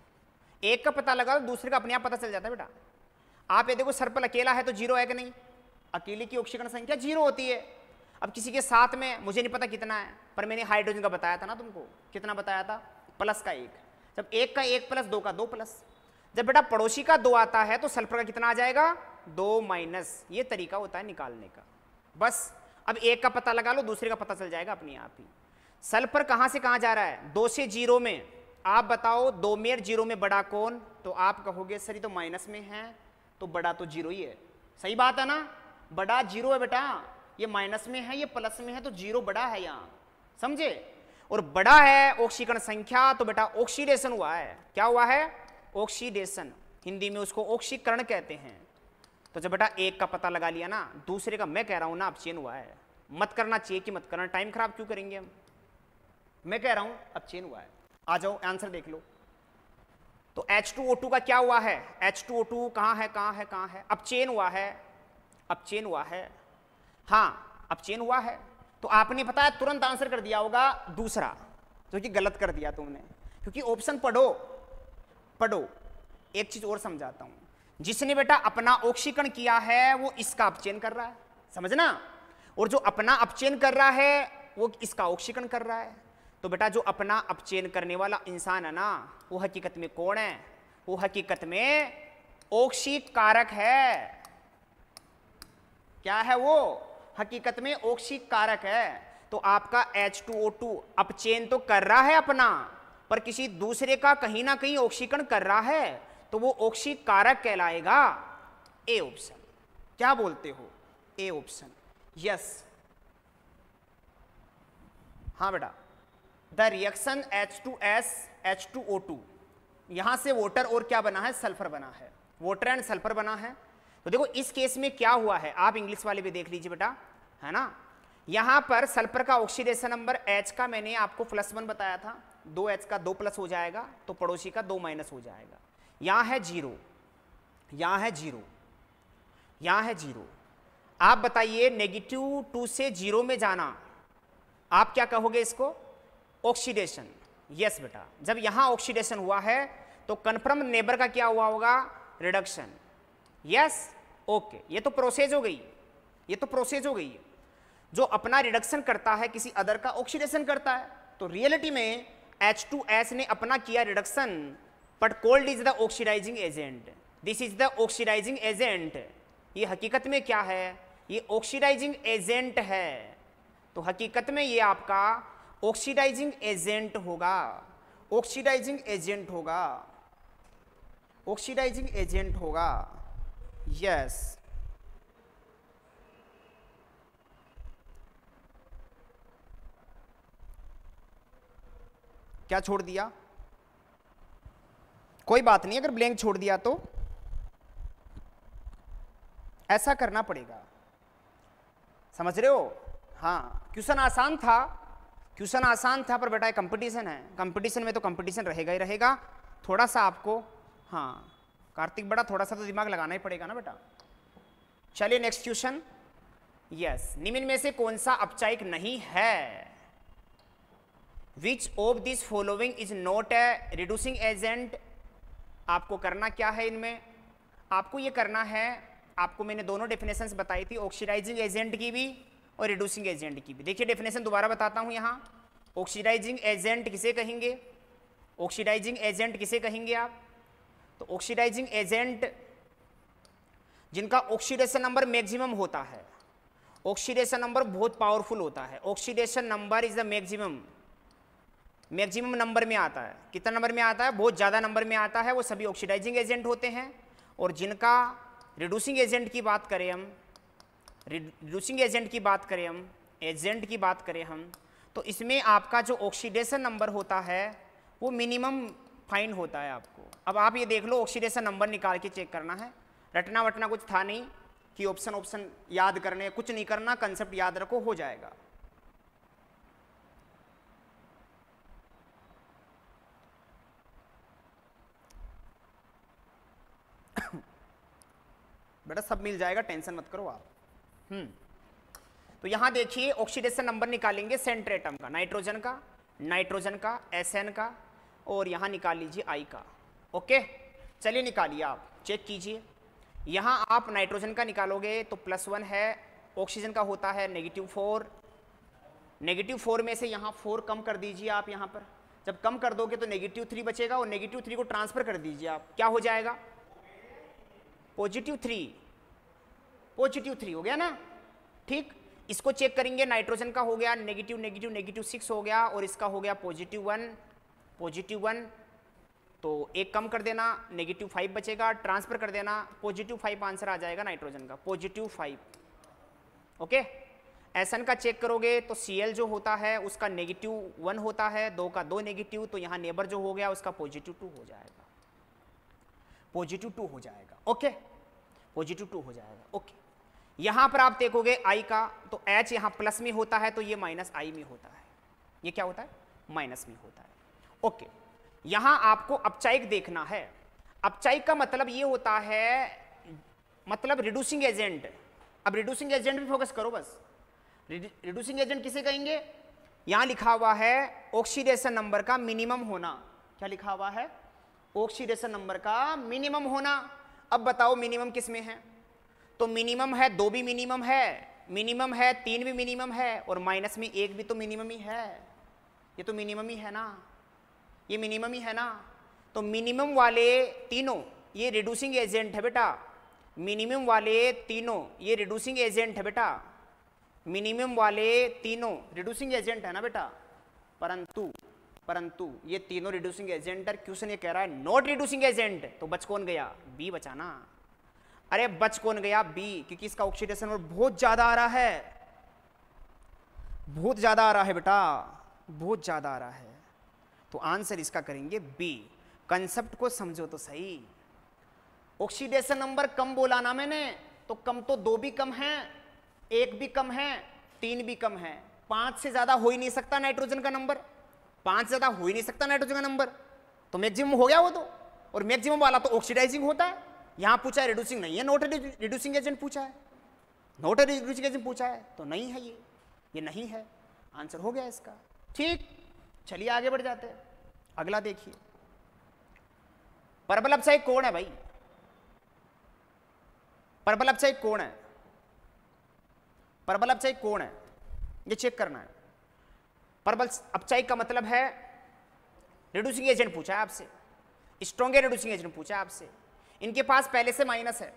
[SPEAKER 1] एक का पता लगा तो दूसरे का अपने आप पता चल जाता है बेटा आप ये देखो सर्पल अकेला है तो जीरो है कि नहीं अकेले की ऑक्सीकरण संख्या जीरो होती है अब किसी के साथ में मुझे नहीं पता कितना है पर मैंने हाइड्रोजन का बताया था ना तुमको कितना बताया था प्लस का एक जब एक का एक प्लस दो का दो प्लस जब बेटा पड़ोसी का दो आता है तो सल्फर का कितना आ जाएगा दो माइनस ये तरीका होता है निकालने का बस अब एक का पता लगा लो दूसरे का पता चल जाएगा अपने आप ही सल्फर कहां से कहां जा रहा है दो से जीरो में आप बताओ दो मेर जीरो में बड़ा कौन तो आप कहोगे सर तो माइनस में है तो बड़ा तो जीरो ही है सही बात है ना बड़ा जीरो है बेटा ये माइनस में है ये प्लस में है तो जीरो बड़ा है यहाँ समझे और बड़ा है ऑक्सीकरण संख्या तो बेटा ऑक्सीडेशन हुआ है क्या हुआ है ऑक्सीडेशन हिंदी में उसको ऑक्सीकरण कहते हैं तो जब बेटा एक का पता लगा लिया ना दूसरे का मैं कह रहा हूं ना अब चेन हुआ है मत करना चाहिए कि मत करना टाइम खराब क्यों करेंगे हम मैं कह रहा हूं अब चेन हुआ है आ जाओ आंसर देख लो तो H2O2 का क्या हुआ है H2O2 कहां है कहां है कहां है अब चेन हुआ है अब चेन हुआ है हाँ अब चेन हुआ है तो आपने पता है तुरंत आंसर कर दिया होगा दूसरा जो कि गलत कर दिया तुमने क्योंकि ऑप्शन पढ़ो पढ़ो एक चीज और समझाता हूं जिसने बेटा अपना ऑक्सीकरण किया है वो इसका अपचयन कर रहा है समझना और जो अपना अपचयन कर रहा है वो इसका ऑक्सीकरण कर रहा है तो बेटा जो अपना अपचयन करने वाला इंसान है ना वो हकीकत में कौन है वो हकीकत में ऑक्सीकारक है क्या है वो हकीकत में ऑक्सीकारक है तो आपका H2O2 अपचेन तो कर रहा है अपना पर किसी दूसरे का कहीं ना कहीं ऑक्सीकरण कर रहा है तो वो ऑक्सी कारक कहलाएगा ए ऑप्शन क्या बोलते हो ए ऑप्शन यस हाँ बेटा the reaction H two S H two O two यहां से वोटर और क्या बना है सल्फर बना है वोटर एंड सल्फर बना है तो देखो इस केस में क्या हुआ है आप इंग्लिश वाले भी देख लीजिए बेटा है ना यहां पर सल्फर का ऑक्सीडेशन नंबर एच का मैंने आपको प्लस वन बताया था दो एच का दो प्लस हो जाएगा तो पड़ोसी का दो माइनस हो जाएगा यहां है जीरो यहां है जीरो यहां है जीरो आप बताइए नेगेटिव टू से जीरो में जाना आप क्या कहोगे इसको ऑक्सीडेशन यस बेटा जब यहां ऑक्सीडेशन हुआ है तो कन्फर्म नेबर का क्या हुआ होगा रिडक्शन यस ओके ये तो प्रोसेस हो गई ये तो प्रोसेस हो गई जो अपना रिडक्शन करता है किसी अदर का ऑक्सीडेशन करता है तो रियलिटी में H2S ने अपना किया reduction but cold is the oxidising agent this is the oxidising agent ये हकीकत में क्या है ये ऑक्सीडाइजिंग एजेंट है तो हकीकत में ये आपका ऑक्सीडाइजिंग एजेंट होगा ऑक्सीडाइजिंग एजेंट होगा ऑक्सीडाइजिंग एजेंट होगा यस क्या छोड़ दिया कोई बात नहीं अगर ब्लैंक छोड़ दिया तो ऐसा करना पड़ेगा समझ रहे हो हाँ क्वेश्चन आसान था क्वेश्चन आसान था पर बेटा कंपटीशन है कंपटीशन में तो कंपटीशन रहेगा ही रहेगा थोड़ा सा आपको हाँ कार्तिक बड़ा थोड़ा सा तो दिमाग लगाना ही पड़ेगा ना बेटा चलिए नेक्स्ट क्वेश्चन यस निम्न में से कौन सा औपचारिक नहीं है which of this following is not a reducing agent आपको करना क्या है इनमें आपको ये करना है आपको मैंने दोनों डेफिनेशन बताई थी ऑक्सीडाइजिंग एजेंट की भी और रिड्यूसिंग एजेंट की भी देखिए डेफिनेशन दोबारा बताता हूँ यहाँ ऑक्सीडाइजिंग एजेंट किसे कहेंगे ऑक्सीडाइजिंग एजेंट किसे कहेंगे आप तो ऑक्सीडाइजिंग एजेंट जिनका ऑक्सीडेशन नंबर मैक्सिमम होता है ऑक्सीडेशन नंबर बहुत पावरफुल होता है oxidation number is the maximum maximum number में आता है कितना नंबर में आता है बहुत ज़्यादा नंबर में आता है वो सभी ऑक्सीडाइजिंग एजेंट होते हैं और जिनका रिड्यूसिंग एजेंट की बात करें हम रिड्यूसिंग एजेंट की बात करें हम एजेंट की बात करें हम तो इसमें आपका जो ऑक्सीडेशन नंबर होता है वो मिनिमम फाइन होता है आपको अब आप ये देख लो ऑक्सीडेशन नंबर निकाल के चेक करना है रटना वटना कुछ था नहीं कि ऑप्शन ऑप्शन याद करने कुछ नहीं करना कंसेप्ट याद रखो हो जाएगा बेटा सब मिल जाएगा टेंशन मत करो आप हम्म तो यहां देखिए ऑक्सीडेशन नंबर निकालेंगे सेंटर एटम का नाइट्रोजन का नाइट्रोजन का एस का और यहां निकाल लीजिए आई का ओके चलिए निकालिए आप चेक कीजिए यहां आप नाइट्रोजन का निकालोगे तो प्लस वन है ऑक्सीजन का होता है नेगेटिव फोर नेगेटिव फोर में से यहाँ फोर कम कर दीजिए आप यहां पर जब कम कर दोगे तो नेगेटिव थ्री बचेगा और नेगेटिव थ्री को ट्रांसफर कर दीजिए आप क्या हो जाएगा पॉजिटिव थ्री पॉजिटिव थ्री हो गया ना ठीक इसको चेक करेंगे नाइट्रोजन का हो गया नेगेटिव नेगेटिव नेगेटिव सिक्स हो गया और इसका हो गया पॉजिटिव वन पॉजिटिव वन तो एक कम कर देना नेगेटिव फाइव बचेगा ट्रांसफर कर देना पॉजिटिव फाइव आंसर आ जाएगा नाइट्रोजन का पॉजिटिव फाइव ओके एसन का चेक करोगे तो सी जो होता है उसका नेगेटिव वन होता है दो का दो नेगेटिव तो यहां नेबर जो हो गया उसका पॉजिटिव टू हो जाएगा पॉजिटिव टू हो जाएगा ओके पॉजिटिव टू हो जाएगा ओके यहां पर आप देखोगे आई का तो एच यहां प्लस में होता है तो ये माइनस आई में होता है ये क्या होता है माइनस में होता है ओके यहां आपको अपचाइक देखना है अपचाइक का मतलब ये होता है मतलब रिड्यूसिंग एजेंट अब रिड्यूसिंग एजेंट भी फोकस करो बस रिड्यूसिंग एजेंट किसे कहेंगे यहां लिखा हुआ है ऑक्सीडेशन नंबर का मिनिमम होना क्या लिखा हुआ है ऑक्सीडेशन नंबर का मिनिमम होना अब बताओ मिनिमम किसमें है तो मिनिमम है दो भी मिनिमम है मिनिमम है तीन भी मिनिमम है और माइनस में एक भी तो मिनिमम ही है ये तो मिनिमम ही है ना ये मिनिमम ही है ना तो मिनिमम वाले तीनों ये रिड्यूसिंग एजेंट है बेटा मिनिमम वाले तीनों ये रिड्यूसिंग एजेंट है बेटा मिनिमम वाले तीनों रिड्यूसिंग एजेंट है ना बेटा परंतु परंतु ये तीनों रिड्यूसिंग एजेंट और क्वेश्चन ये कह रहा है नॉट रिड्यूसिंग एजेंट तो बच कौन गया बी बचाना अरे बच कौन गया बी क्योंकि इसका ऑक्सीडेशन और बहुत ज़्यादा आ रहा है बहुत ज़्यादा आ रहा है बेटा बहुत ज़्यादा आ रहा है तो आंसर इसका करेंगे बी कंसेप्ट को समझो तो सही ऑक्सीडेशन नंबर कम बोला ना मैंने तो कम तो दो भी कम है एक भी कम है तीन भी कम है पांच से ज़्यादा हो ही नहीं सकता नाइट्रोजन का नंबर पांच से ज़्यादा हो ही नहीं सकता नाइट्रोजन का नंबर तो मैक्सिमम हो गया वो तो और मैक्सिमम वाला तो ऑक्सीडाइजिंग होता है यहां पूछा है रिड्यूसिंग नहीं है नोट रिड्यूसिंग एजेंट पूछा है नोट रिड्यूसिंग एजेंट पूछा है तो नहीं है ये ये नहीं है आंसर हो गया इसका ठीक चलिए आगे बढ़ जाते हैं अगला देखिए परबल अपसाइड कौन है भाई परबल अपसाइड कौन है परबल अपसाइड कौन है ये चेक करना है परबल अपसाइड का मतलब है रिड्यूसिंग एजेंट पूछा है आपसे स्ट्रॉन्गे रिड्यूसिंग एजेंट पूछा है आपसे इनके पास पहले से माइनस है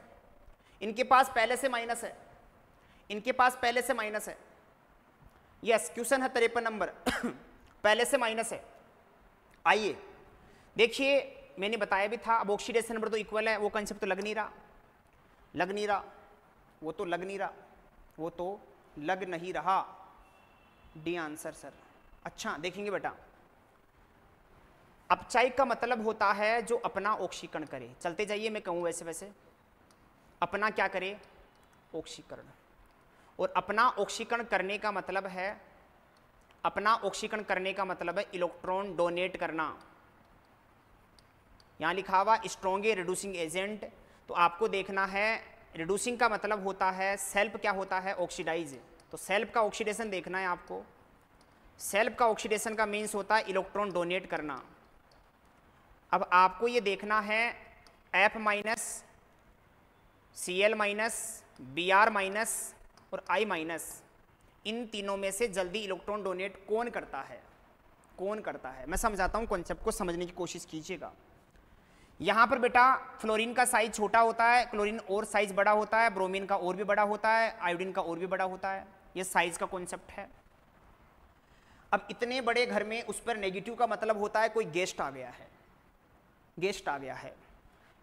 [SPEAKER 1] इनके पास पहले से माइनस है इनके पास पहले से माइनस है यस क्वेश्चन है तिरपन नंबर पहले से माइनस है आइए देखिए मैंने बताया भी था अब ऑक्सीडेशन नंबर तो इक्वल है वो कंसेप्ट तो लग नहीं रहा लग नहीं रहा वो तो लग नहीं रहा वो तो लग नहीं रहा डी आंसर सर अच्छा देखेंगे बेटा अपचाई का मतलब होता है जो अपना ओक्षीकरण करे चलते जाइए मैं कहूँ वैसे वैसे अपना क्या करे ओक्षीकरण और अपना ओक्षीकरण करने का मतलब है अपना ओक्षीकरण करने का मतलब है इलेक्ट्रॉन डोनेट करना यहाँ लिखा हुआ स्ट्रोंगे रिड्यूसिंग एजेंट तो आपको देखना है रिड्यूसिंग का मतलब होता है सेल्फ क्या होता है ऑक्सीडाइज तो सेल्फ का ऑक्सीडेशन देखना है आपको सेल्फ का ऑक्सीडेशन का मीन्स होता है इलेक्ट्रॉन डोनेट करना अब आपको ये देखना है F minus C L minus B R minus और आई माइनस इन तीनों में से जल्दी इलेक्ट्रॉन डोनेट कौन करता है कौन करता है मैं समझाता हूँ कॉन्सेप्ट को समझने की कोशिश कीजिएगा यहाँ पर बेटा फ्लोरीन का साइज छोटा होता है क्लोरीन और साइज बड़ा होता है ब्रोमीन का और भी बड़ा होता है आयोडीन का और भी बड़ा होता है ये साइज का कॉन्सेप्ट है अब इतने बड़े घर में उस पर नेगेटिव का मतलब होता है कोई गेस्ट आ गया है गेस्ट आ गया है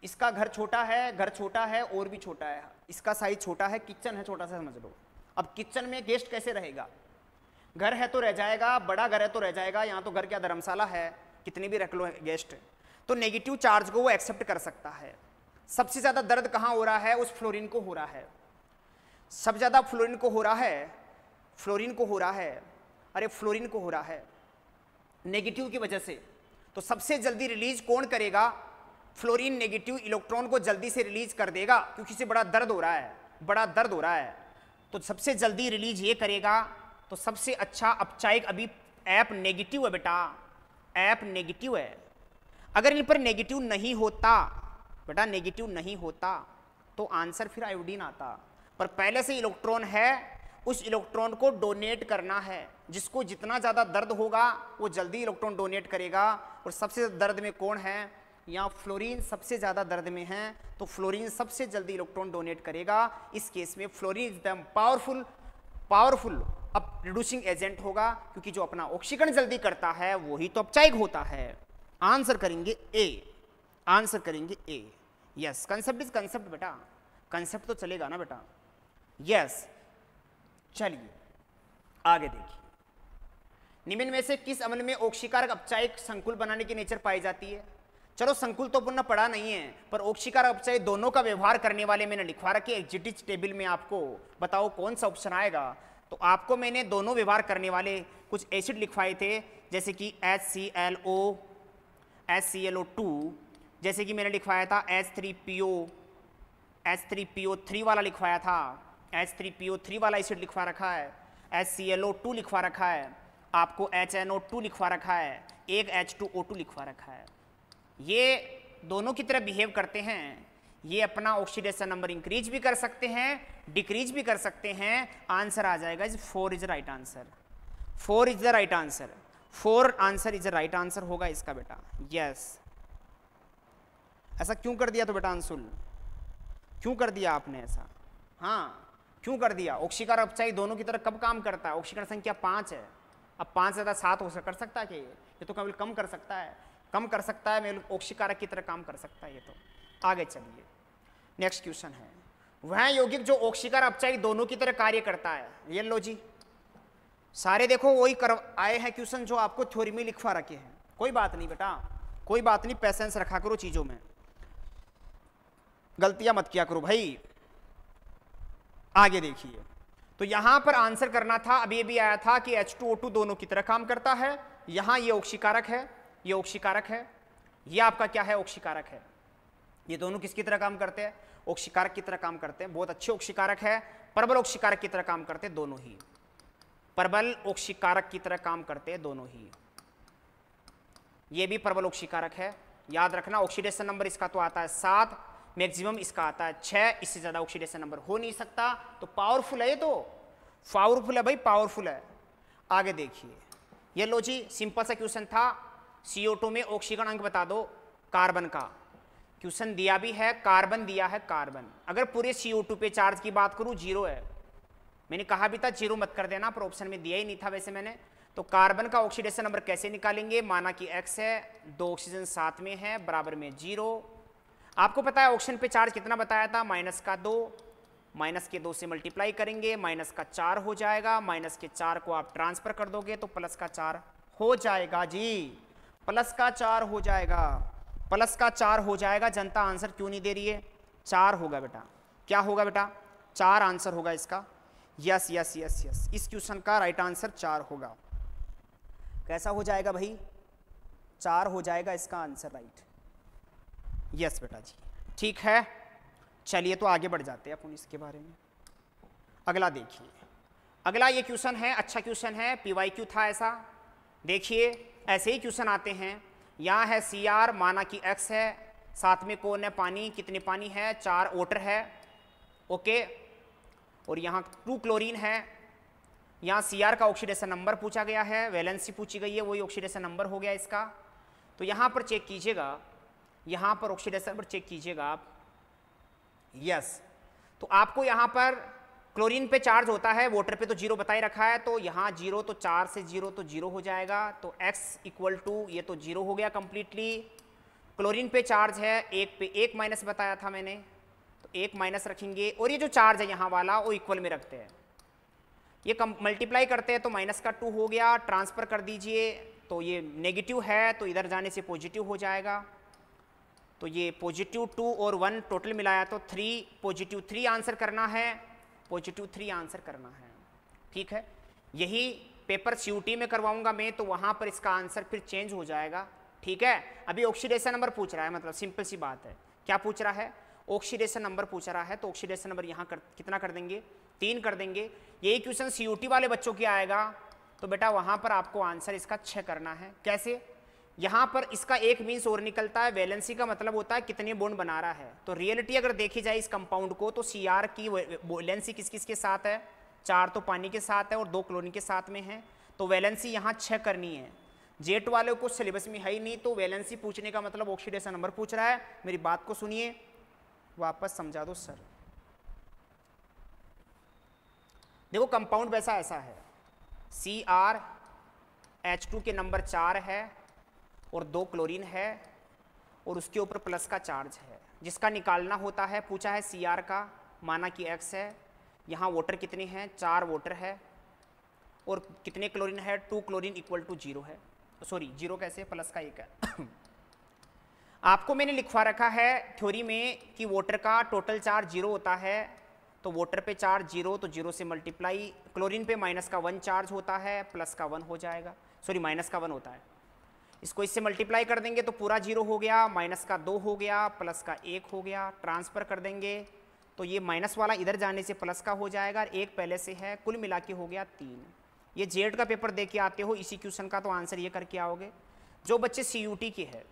[SPEAKER 1] इसका घर छोटा है घर छोटा है और भी छोटा है इसका साइज छोटा है किचन है छोटा सा समझ लो अब किचन में गेस्ट कैसे रहेगा घर है तो रह जाएगा बड़ा घर है तो रह जाएगा यहाँ तो घर क्या धर्मशाला है कितने भी रख लो गेस्ट तो नेगेटिव चार्ज को वो एक्सेप्ट कर सकता है सबसे ज़्यादा दर्द कहाँ हो रहा है उस फ्लोरिन को हो रहा है सबसे ज़्यादा फ्लोरिन को हो रहा है फ्लोरिन को हो रहा है अरे फ्लोरिन को हो रहा है नेगेटिव की वजह से तो सबसे जल्दी रिलीज कौन करेगा फ्लोरीन नेगेटिव इलेक्ट्रॉन को जल्दी से रिलीज कर देगा क्योंकि इसे बड़ा दर्द हो रहा है बड़ा दर्द हो रहा है तो सबसे जल्दी रिलीज ये करेगा तो सबसे अच्छा अपचायक अभी ऐप नेगेटिव है बेटा ऐप नेगेटिव है अगर इन पर नेगेटिव नहीं होता बेटा नेगेटिव नहीं होता तो आंसर फिर आयोडीन आता पर पहले से इलेक्ट्रॉन है उस इलेक्ट्रॉन को डोनेट करना है जिसको जितना ज़्यादा दर्द होगा वो जल्दी इलेक्ट्रॉन डोनेट करेगा और सबसे दर्द में कौन है यहाँ फ्लोरीन सबसे ज़्यादा दर्द में है तो फ्लोरीन सबसे जल्दी इलेक्ट्रॉन डोनेट करेगा इस केस में फ्लोरीन एकदम पावरफुल पावरफुल अब रिड्यूसिंग एजेंट होगा क्योंकि जो अपना ऑक्सीकरण जल्दी करता है वही तो अपचायक होता है आंसर करेंगे ए आंसर करेंगे A yes concept is concept बेटा कंसेप्ट तो चलेगा ना बेटा यस चलिए आगे देखिए निम्न में से किस अम्ल में ओक्षिकारक अपचाय संकुल बनाने की नेचर पाई जाती है चलो संकुल तो पुनः पढ़ा नहीं है पर ओक्षिकार अपचाय दोनों का व्यवहार करने वाले मैंने लिखवा रखे एग्जिटिज टेबल में आपको बताओ कौन सा ऑप्शन आएगा तो आपको मैंने दोनों व्यवहार करने वाले कुछ एसिड लिखवाए थे जैसे कि H C L O H C L O two जैसे कि मैंने लिखवाया था H three P O H three P O three वाला लिखवाया था H three P O three वाला एसिड लिखवा रखा है H C L O two लिखवा रखा है आपको एच एन ओ टू लिखवा रखा है एक एच टू ओ टू लिखवा रखा है ये दोनों की तरह बिहेव करते हैं ये अपना ऑक्सीडेशन नंबर इंक्रीज भी कर सकते हैं डिक्रीज भी कर सकते हैं आंसर आ जाएगा is four is right answer four is the right answer four answer is the right answer होगा इसका बेटा यस ऐसा क्यों कर दिया तो बेटा अंशुल क्यों कर दिया आपने ऐसा हाँ क्यों कर दिया ऑक्सीकार अपचाई दोनों की तरह कब काम करता है ऑक्सीकार संख्या पाँच है अब पाँच ज़्यादा सात हो सकता कर सकता है क्या ये ये तो केवल कम कर सकता है कम कर सकता है मेल ओक्षिकारक की तरह काम कर सकता है ये तो आगे चलिए नेक्स्ट क्वेश्चन है वह यौगिक जो ओक्षिकार अपचाई दोनों की तरह कार्य करता है ये लो जी सारे देखो वही कर आए हैं क्वेश्चन जो आपको थ्योरी में लिखवा रखे हैं कोई बात नहीं बेटा कोई बात नहीं पैसेंस रखा करो चीज़ों में गलतियां मत किया करो भाई आगे देखिए तो यहां पर आंसर करना था अब भी आया था कि एच दोनों की तरह काम करता है यहां ये ओक्सीकारक है ये ओक्सीकारक है ये आपका क्या है ओक्सीकारक है ये दोनों किसकी तरह काम करते हैं औक्षिकारक की तरह काम करते हैं बहुत अच्छे औक्षिकारक है प्रबल ओक्सीकारक की तरह काम करते हैं दोनों ही प्रबल ओक्सीकारक की तरह काम करते हैं दोनों ही ये भी प्रबल ओक्सीकारक है याद रखना ऑक्सीडेशन नंबर इसका तो आता है सात मैक्सिमम इसका आता है छः इससे ज़्यादा ऑक्सीडेशन नंबर हो नहीं सकता तो पावरफुल है ये तो पावरफुल है भाई पावरफुल है आगे देखिए ये लो जी सिंपल सा क्वेश्चन था टू में ऑक्सीकरण अंक बता दो कार्बन का क्वेश्चन दिया भी है कार्बन दिया है कार्बन अगर पूरे टू पे चार्ज की बात करूँ जीरो है मैंने कहा भी था जीरो मत कर देना पर ऑप्शन में दिया ही नहीं था वैसे मैंने तो कार्बन का ऑक्सीडेशन नंबर कैसे निकालेंगे माना कि एक्स है दो ऑक्सीजन साथ में है बराबर में जीरो आपको पता है ऑप्शन पे चार्ज कितना बताया था माइनस का दो माइनस के दो से मल्टीप्लाई करेंगे माइनस का चार हो जाएगा माइनस के चार को आप ट्रांसफर कर दोगे तो प्लस का चार हो जाएगा जी प्लस का चार हो जाएगा प्लस का चार हो जाएगा जनता आंसर क्यों नहीं दे रही है चार होगा बेटा क्या होगा बेटा चार आंसर होगा इसका यस यस यस यस इस क्वेश्चन का राइट आंसर चार होगा कैसा हो जाएगा भाई चार हो जाएगा इसका आंसर राइट यस बेटा जी ठीक है चलिए तो आगे बढ़ जाते हैं अपन इसके बारे में अगला देखिए अगला ये क्वेश्चन है अच्छा क्वेश्चन है पी वाई क्यू था ऐसा देखिए ऐसे ही क्वेश्चन आते हैं यहाँ है सी आर माना कि एक्स है साथ में कौन है पानी कितने पानी है चार वोटर है ओके और यहाँ टू क्लोरीन है यहाँ सी आर का ऑक्सीडेशन नंबर पूछा गया है वैलेंसी पूछी गई है वही ऑक्सीडेशन नंबर हो गया इसका तो यहाँ पर चेक कीजिएगा यहाँ पर ऑक्सीडेशन पर चेक कीजिएगा आप यस तो आपको यहाँ पर क्लोरीन पे चार्ज होता है वाटर पे तो जीरो बताई रखा है तो यहाँ जीरो तो चार से जीरो तो जीरो हो जाएगा तो x इक्वल टू ये तो जीरो हो गया कम्प्लीटली क्लोरीन पे चार्ज है एक पे एक माइनस बताया था मैंने तो एक माइनस रखेंगे और ये जो चार्ज है यहाँ वाला वो इक्वल में रखते हैं ये कम मल्टीप्लाई करते हैं तो माइनस का टू हो गया ट्रांसफ़र कर दीजिए तो ये नेगेटिव है तो इधर जाने से पॉजिटिव हो जाएगा तो ये पॉजिटिव टू और वन टोटल मिलाया तो थ्री पॉजिटिव थ्री आंसर करना है पॉजिटिव थ्री आंसर करना है ठीक है यही पेपर सी में करवाऊंगा मैं तो वहां पर इसका आंसर फिर चेंज हो जाएगा ठीक है अभी ऑक्सीडेशन नंबर पूछ रहा है मतलब सिंपल सी बात है क्या पूछ रहा है ऑक्सीडेशन नंबर पूछ रहा है तो ऑक्सीडेशन नंबर यहाँ कर कितना कर देंगे तीन कर देंगे यही क्वेश्चन सी वाले बच्चों की आएगा तो बेटा वहां पर आपको आंसर इसका छ करना है कैसे यहाँ पर इसका एक मीन्स और निकलता है वैलेंसी का मतलब होता है कितने बोन बना रहा है तो रियलिटी अगर देखी जाए इस कंपाउंड को तो सी आर की वैलेंसी किस किस के साथ है चार तो पानी के साथ है और दो क्लोरीन के साथ में है तो वैलेंसी यहाँ छः करनी है जेट वाले को सिलेबस में है ही नहीं तो वैलेंसी पूछने का मतलब ऑक्सीडेशन नंबर पूछ रहा है मेरी बात को सुनिए वापस समझा दो सर देखो कंपाउंड वैसा ऐसा है सी आर एच टू के नंबर चार है और दो क्लोरीन है और उसके ऊपर प्लस का चार्ज है जिसका निकालना होता है पूछा है सी का माना कि एक्स है यहाँ वोटर कितने हैं चार वोटर है और कितने क्लोरीन है two chlorine equal to zero है सॉरी जीरो कैसे प्लस का एक है आपको मैंने लिखवा रखा है थ्योरी में कि वोटर का टोटल चार्ज जीरो होता है तो वोटर पे चार्ज जीरो तो जीरो से मल्टीप्लाई क्लोरीन पे माइनस का वन चार्ज होता है प्लस का वन हो जाएगा सॉरी माइनस का वन होता है इसको इससे मल्टीप्लाई कर देंगे तो पूरा जीरो हो गया माइनस का दो हो गया प्लस का एक हो गया ट्रांसफ़र कर देंगे तो ये माइनस वाला इधर जाने से प्लस का हो जाएगा और एक पहले से है कुल मिला के हो गया तीन ये जेड का पेपर दे के आते हो इसी क्वेश्चन का तो आंसर ये करके आओगे जो बच्चे सी के है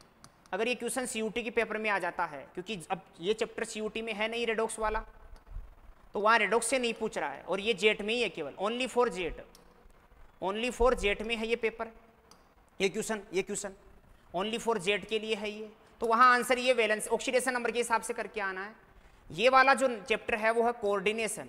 [SPEAKER 1] अगर ये क्वेश्चन सी के पेपर में आ जाता है क्योंकि अब ये चैप्टर सी में है नहीं रेडोक्स वाला तो वहाँ रेडोक्स से नहीं पूछ रहा है और ये जेट में ही है केवल only for jet only for jet में है ये पेपर ये क्वेश्चन ये क्वेश्चन ओनली फॉर जेड के लिए है ये तो वहाँ आंसर ये वैलेंस ऑक्सीडेशन नंबर के हिसाब से करके आना है ये वाला जो चैप्टर है वो है कोऑर्डिनेशन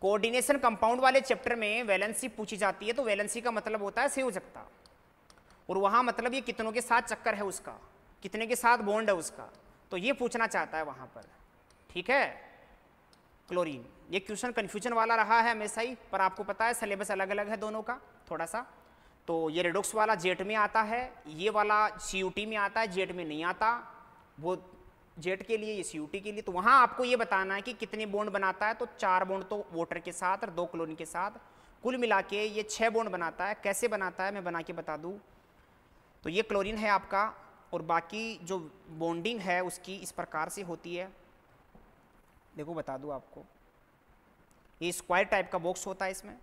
[SPEAKER 1] कोऑर्डिनेशन कंपाउंड वाले चैप्टर में वैलेंसी पूछी जाती है तो वैलेंसी का मतलब होता है संयोजकता और वहाँ मतलब ये कितनों के साथ चक्कर है उसका कितने के साथ बॉन्ड है उसका तो ये पूछना चाहता है वहाँ पर ठीक है क्लोरीन ये क्वेश्चन कन्फ्यूजन वाला रहा है हमेशा ही पर आपको पता है सिलेबस अलग अलग है दोनों का थोड़ा सा तो ये रेडोक्स वाला जेट में आता है ये वाला सी में आता है जेट में नहीं आता वो जेट के लिए ये सी के लिए तो वहाँ आपको ये बताना है कि कितने बोंड बनाता है तो चार बोंड तो वोटर के साथ और दो क्लोन के साथ कुल मिला के ये छः बोंड बनाता है कैसे बनाता है मैं बना के बता दूँ तो ये क्लोरीन है आपका और बाकी जो बॉन्डिंग है उसकी इस प्रकार से होती है देखो बता दूँ आपको ये स्क्वायर टाइप का बॉक्स होता है इसमें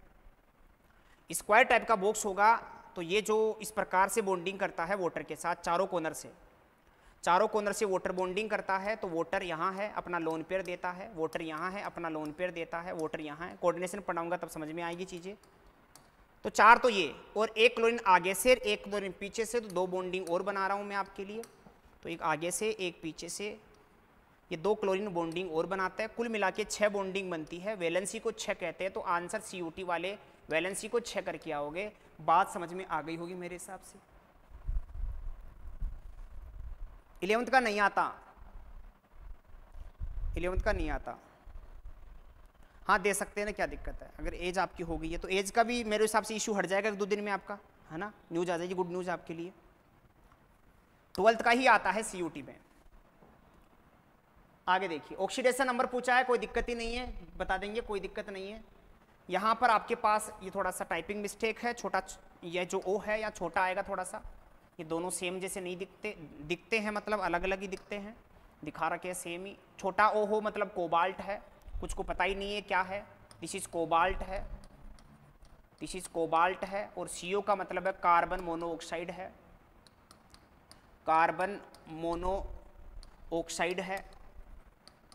[SPEAKER 1] स्क्वायर टाइप का बॉक्स होगा तो ये जो इस प्रकार से बॉन्डिंग करता है वोटर के साथ चारों कोनर से चारों कोनर से वोटर बॉन्डिंग करता है तो वोटर यहाँ है अपना लोन पेयर देता है वोटर यहाँ है अपना लोन पेयर देता है वोटर यहाँ है कोऑर्डिनेशन पढ़ाऊंगा तब समझ में आएगी चीज़ें तो चार तो ये और एक क्लोरिन आगे से एक क्लोरिन पीछे से तो दो बॉन्डिंग और बना रहा हूँ मैं आपके लिए तो एक आगे से एक पीछे से ये दो क्लोरीन बॉन्डिंग और बनाता है कुल मिला के छः बॉन्डिंग बनती है वैलेंसी को छः कहते हैं तो आंसर सी वाले वैलेंसी को छः करके आओगे बात समझ में आ गई होगी मेरे हिसाब से इलेवंथ का नहीं आता इलेवंथ का नहीं आता हाँ दे सकते हैं ना क्या दिक्कत है अगर एज आपकी हो गई है तो एज का भी मेरे हिसाब से इशू हट जाएगा एक दो दिन में आपका है ना न्यूज़ आ जाएगी गुड न्यूज़ आपके लिए ट्वेल्थ का ही आता है सी में आगे देखिए ऑक्सीडेशन नंबर पूछा है कोई दिक्कत ही नहीं है बता देंगे कोई दिक्कत नहीं है यहाँ पर आपके पास ये थोड़ा सा टाइपिंग मिस्टेक है छोटा यह जो ओ है या छोटा आएगा थोड़ा सा ये दोनों सेम जैसे नहीं दिखते दिखते हैं मतलब अलग अलग ही दिखते हैं दिखा रखे हैं सेम ही छोटा ओ हो मतलब कोबाल्ट है कुछ को पता ही नहीं है क्या है दिस इज कोबाल्ट है दिस इज कोबाल्ट है और सी का मतलब है कार्बन मोनोऑक्साइड है कार्बन मोनोऑक्साइड है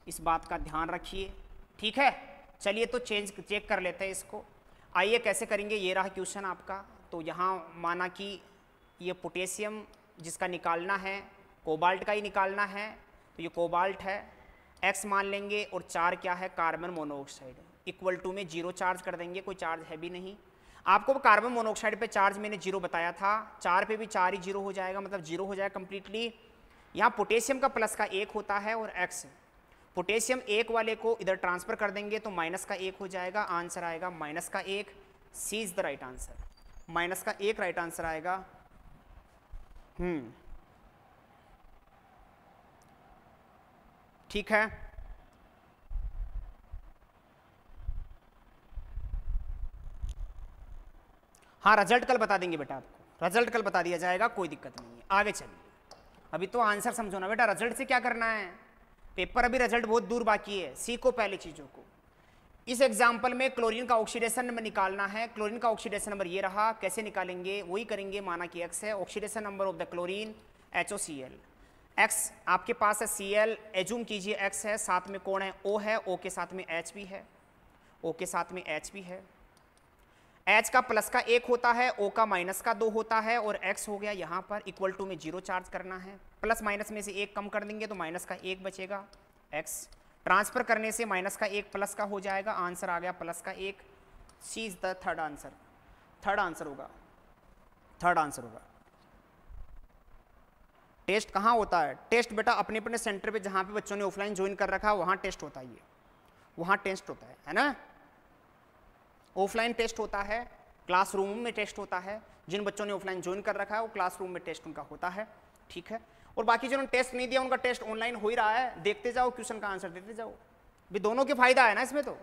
[SPEAKER 1] इस बात का ध्यान रखिए ठीक है चलिए तो चेंज चेक कर लेते हैं इसको आइए कैसे करेंगे ये रहा क्वेश्चन आपका तो यहाँ माना कि ये पोटेशियम जिसका निकालना है कोबाल्ट का ही निकालना है तो ये कोबाल्ट है एक्स मान लेंगे और चार क्या है कार्बन मोनोऑक्साइड इक्वल टू में जीरो चार्ज कर देंगे कोई चार्ज है भी नहीं आपको कार्बन मोनोऑक्साइड पे चार्ज मैंने जीरो बताया था चार पे भी चार ही जीरो हो जाएगा मतलब जीरो हो जाएगा कम्प्लीटली यहाँ पोटेशियम का प्लस का एक होता है और एक्स पोटेशियम एक वाले को इधर ट्रांसफर कर देंगे तो माइनस का एक हो जाएगा आंसर आएगा माइनस का एक C is the right answer minus का एक राइट आंसर आएगा हम्म ठीक है हाँ रिजल्ट कल बता देंगे बेटा आपको रिजल्ट कल बता दिया जाएगा कोई दिक्कत नहीं है आगे चलिए अभी तो आंसर समझो ना बेटा रिजल्ट से क्या करना है पेपर अभी रिजल्ट बहुत दूर बाकी है सीखो पहले चीज़ों को इस एग्जाम्पल में क्लोरीन का ऑक्सीडेशन नंबर निकालना है क्लोरीन का ऑक्सीडेशन नंबर ये रहा कैसे निकालेंगे वही करेंगे माना कि एक्स है oxidation number of the chlorine H O C L X आपके पास है सी एल एजूम कीजिए एक्स है साथ में कौन है ओ है ओ के साथ में एच भी है ओ के साथ में एच भी है एच का प्लस का एक होता है ओ का माइनस का दो होता है और एक्स हो गया यहाँ पर इक्वल टू में जीरो चार्ज करना है प्लस माइनस में से एक कम कर देंगे तो माइनस का एक बचेगा एक्स ट्रांसफर करने से माइनस का एक प्लस का हो जाएगा आंसर आ गया प्लस का एक C is the third answer third answer होगा थर्ड आंसर होगा टेस्ट कहाँ होता है टेस्ट बेटा अपने अपने सेंटर पे जहाँ पे बच्चों ने ऑफलाइन ज्वाइन कर रखा है वहाँ टेस्ट होता है ये वहाँ टेस्ट होता है है ना ऑफलाइन टेस्ट होता है क्लासरूम में टेस्ट होता है जिन बच्चों ने ऑफलाइन ज्वाइन कर रखा है वो क्लासरूम में टेस्ट उनका होता है ठीक है और बाकी जिन्होंने टेस्ट नहीं दिया उनका टेस्ट ऑनलाइन हो ही रहा है देखते जाओ क्वेश्चन का आंसर देते जाओ भी दोनों के फायदा है ना इसमें तो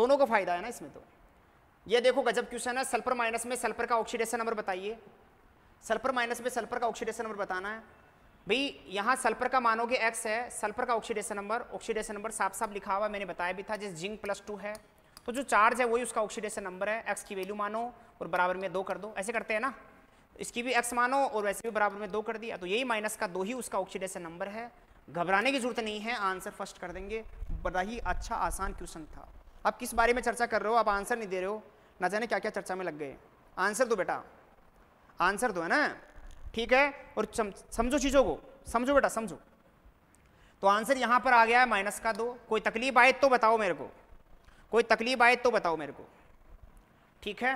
[SPEAKER 1] दोनों का फायदा है ना इसमें तो ये देखो गजब क्वेश्चन है सल्फर माइनस में सल्फर का ऑक्सीडेशन नंबर बताइए सल्फर माइनस में सल्फर का ऑक्सीडेशन नंबर बताना है भाई यहाँ सल्फर का मानोगे एक्स है सल्फर का ऑक्सीडेशन नंबर ऑक्सीडेशन नंबर साफ साफ लिखा हुआ मैंने बताया भी था जिस जिंक प्लस टू है तो जो चार्ज है वही उसका ऑक्सीडेशन नंबर है एक्स की वैल्यू मानो और बराबर में दो कर दो ऐसे करते हैं ना इसकी भी एक्स मानो और वैसे भी बराबर में दो कर दिया तो यही माइनस का दो ही उसका ऑक्सीडेशन नंबर है घबराने की जरूरत नहीं है आंसर फर्स्ट कर देंगे बड़ा ही अच्छा आसान क्वेश्चन था आप किस बारे में चर्चा कर रहे हो आप आंसर नहीं दे रहे हो ना जाने क्या क्या चर्चा में लग गए आंसर दो बेटा आंसर दो है ना ठीक है और समझो चीज़ों को समझो बेटा समझो तो आंसर यहाँ पर आ गया है माइनस का दो कोई तकलीफ आए तो बताओ मेरे को कोई तकलीफ आए तो बताओ मेरे को ठीक है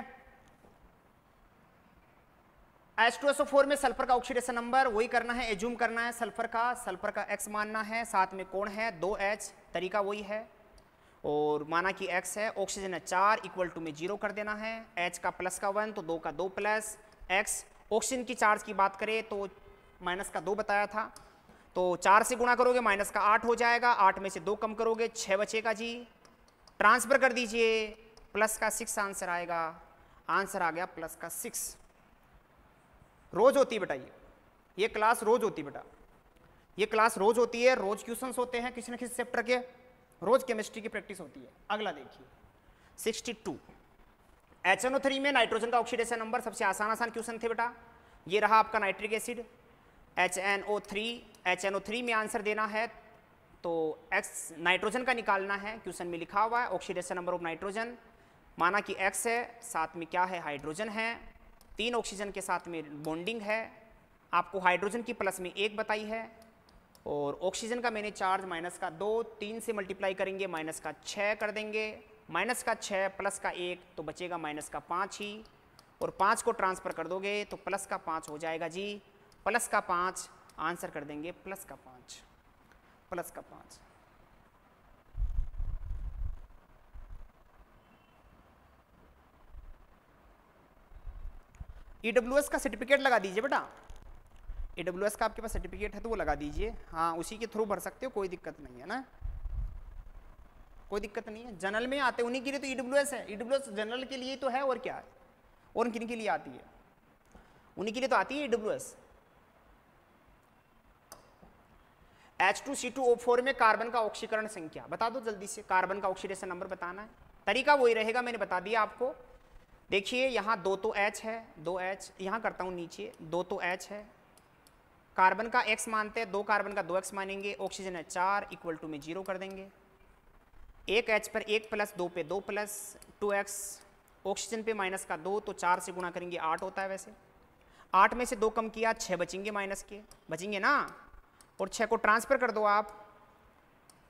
[SPEAKER 1] एस्ट्रोसोफोर में सल्फर का ऑक्सीडेशन नंबर वही करना है एज्यूम करना है सल्फर का सल्फर का एक्स मानना है साथ में कोण है दो एच तरीका वही है और माना कि एक्स है ऑक्सीजन है चार इक्वल टू में जीरो कर देना है एच का प्लस का वन तो दो का दो प्लस एक्स ऑक्सीजन की चार्ज की बात करें तो माइनस का दो बताया था तो चार से गुणा करोगे माइनस का आठ हो जाएगा आठ में से दो कम करोगे छः बचेगा जी ट्रांसफर कर दीजिए प्लस का सिक्स आंसर आएगा आंसर आ गया प्लस का सिक्स रोज होती है बेटा ये ये क्लास रोज होती बेटा ये क्लास रोज होती है रोज क्वेश्चंस होते हैं किसी न किसी चैप्टर के रोज केमिस्ट्री की प्रैक्टिस होती है अगला देखिए 62 थ्री में नाइट्रोजन का ऑक्सीडेशन नंबर सबसे आसान आसान क्वेश्चन थे बेटा ये रहा आपका नाइट्रिक एसिड ओ थ्री में आंसर देना है तो एक्स नाइट्रोजन का निकालना है क्वेश्चन में लिखा हुआ है ऑक्सीडेशन नंबर ऑफ नाइट्रोजन माना कि एक्स है साथ में क्या है हाइड्रोजन है तीन ऑक्सीजन के साथ में बॉन्डिंग है आपको हाइड्रोजन की प्लस में एक बताई है और ऑक्सीजन का मैंने चार्ज माइनस का दो तीन से मल्टीप्लाई करेंगे माइनस का छः कर देंगे माइनस का छः प्लस का एक तो बचेगा माइनस का पाँच ही और पाँच को ट्रांसफ़र कर दोगे तो प्लस का पाँच हो जाएगा जी प्लस का पाँच आंसर कर देंगे प्लस का पाँच प्लस का पांच ईडब्ल्यूएस का सर्टिफिकेट लगा दीजिए बेटा ईडब्ल्यूएस का आपके पास सर्टिफिकेट है तो वो लगा दीजिए हाँ उसी के थ्रू भर सकते हो कोई दिक्कत नहीं है ना कोई दिक्कत नहीं है जनरल में आते उन्हीं के लिए तो ईडब्ल्यू है ईडब्ल्यूएस जनरल के लिए तो है और क्या है और किन के लिए आती है उन्हीं के लिए तो आती है ईडब्ल्यू H2C2O4 में कार्बन का ऑक्सीकरण संख्या बता दो जल्दी से कार्बन का ऑक्सीडेशन नंबर बताना है तरीका वही रहेगा मैंने बता दिया आपको देखिए यहाँ दो तो एच है दो एच यहाँ करता हूँ नीचे दो तो एच है कार्बन का एक्स मानते हैं दो कार्बन का दो एक्स मानेंगे ऑक्सीजन है चार इक्वल टू में जीरो कर देंगे एक एच पर एक प्लस दो पे दो प्लस टू एक्स ऑक्सीजन पे माइनस का दो तो चार से गुणा करेंगे आठ होता है वैसे आठ में से दो कम किया छः बचेंगे माइनस के बचेंगे ना और छः को ट्रांसफ़र कर दो आप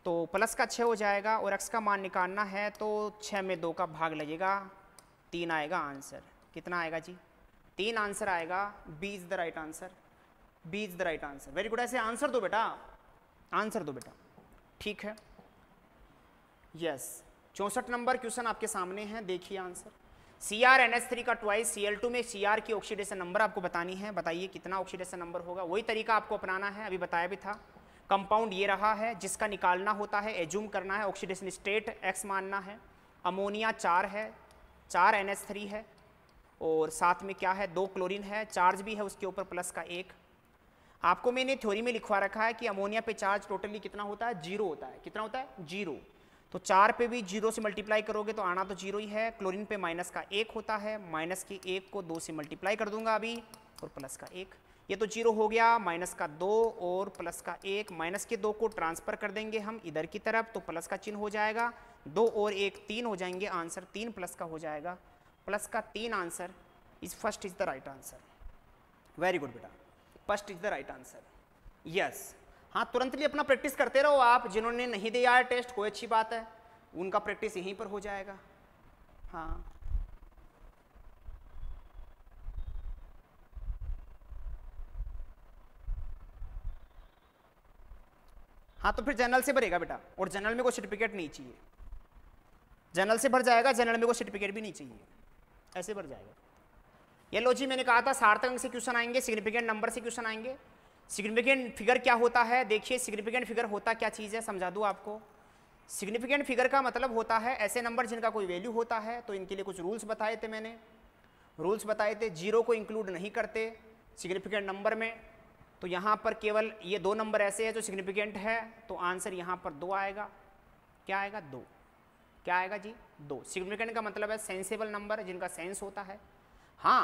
[SPEAKER 1] तो प्लस का छः हो जाएगा और एक्स का मान निकालना है तो छः में दो का भाग लगेगा तीन आएगा आंसर कितना आएगा जी तीन आंसर आएगा B is the right answer B is the right answer very good ऐसे आंसर दो बेटा आंसर दो बेटा ठीक है यस yes. चौंसठ नंबर क्वेश्चन आपके सामने हैं देखिए answer C R N S three का ट्वाइस सी एल टू में सी आर की ऑक्सीडेशन नंबर आपको बतानी है बताइए कितना ऑक्सीडेशन नंबर होगा वही तरीका आपको अपनाना है अभी बताया भी था कंपाउंड ये रहा है जिसका निकालना होता है एज्यूम करना है ऑक्सीडेशन स्टेट एक्स मानना है अमोनिया चार है चार एन एस थ्री है और साथ में क्या है दो क्लोरीन है चार्ज भी है उसके ऊपर प्लस का एक आपको मैंने थ्योरी में लिखवा रखा है कि अमोनिया पे चार्ज टोटली कितना होता है जीरो होता है कितना होता है जीरो तो चार पे भी जीरो से मल्टीप्लाई करोगे तो आना तो जीरो ही है क्लोरीन पे माइनस का एक होता है माइनस के एक को दो से मल्टीप्लाई कर दूंगा अभी और प्लस का एक ये तो जीरो हो गया माइनस का दो और प्लस का एक माइनस के दो को ट्रांसफर कर देंगे हम इधर की तरफ तो प्लस का चिन्ह हो जाएगा दो और एक तीन हो जाएंगे आंसर तीन प्लस का हो जाएगा प्लस का तीन answer is first is the right answer very good बेटा first is the right answer yes हाँ तुरंत भी अपना प्रैक्टिस करते रहो आप जिन्होंने नहीं दिया है टेस्ट कोई अच्छी बात है उनका प्रैक्टिस यहीं पर हो जाएगा हाँ हाँ तो फिर जनरल से भरेगा बेटा और जनरल में कोई सर्टिफिकेट नहीं चाहिए जनरल से भर जाएगा जनरल में कोई सर्टिफिकेट भी नहीं चाहिए ऐसे भर जाएगा ये लो जी मैंने कहा था सार्थक अंक से क्वेश्चन आएंगे सिग्निफिकेंट नंबर से क्वेश्चन आएंगे सिग्निफिकेंट फिगर क्या होता है देखिए सिग्निफिकेंट फिगर होता क्या चीज़ है समझा दूँ आपको सिग्निफिकेंट फिगर का मतलब होता है ऐसे नंबर जिनका कोई वैल्यू होता है तो इनके लिए कुछ रूल्स बताए थे मैंने रूल्स बताए थे जीरो को इंक्लूड नहीं करते सिग्निफिकेंट नंबर में तो यहाँ पर केवल ये दो नंबर ऐसे हैं जो सिग्निफिकेंट है तो आंसर यहाँ पर दो आएगा क्या आएगा दो क्या आएगा जी दो सिग्निफिकेंट का मतलब है सेंसेबल नंबर जिनका सेंस होता है हाँ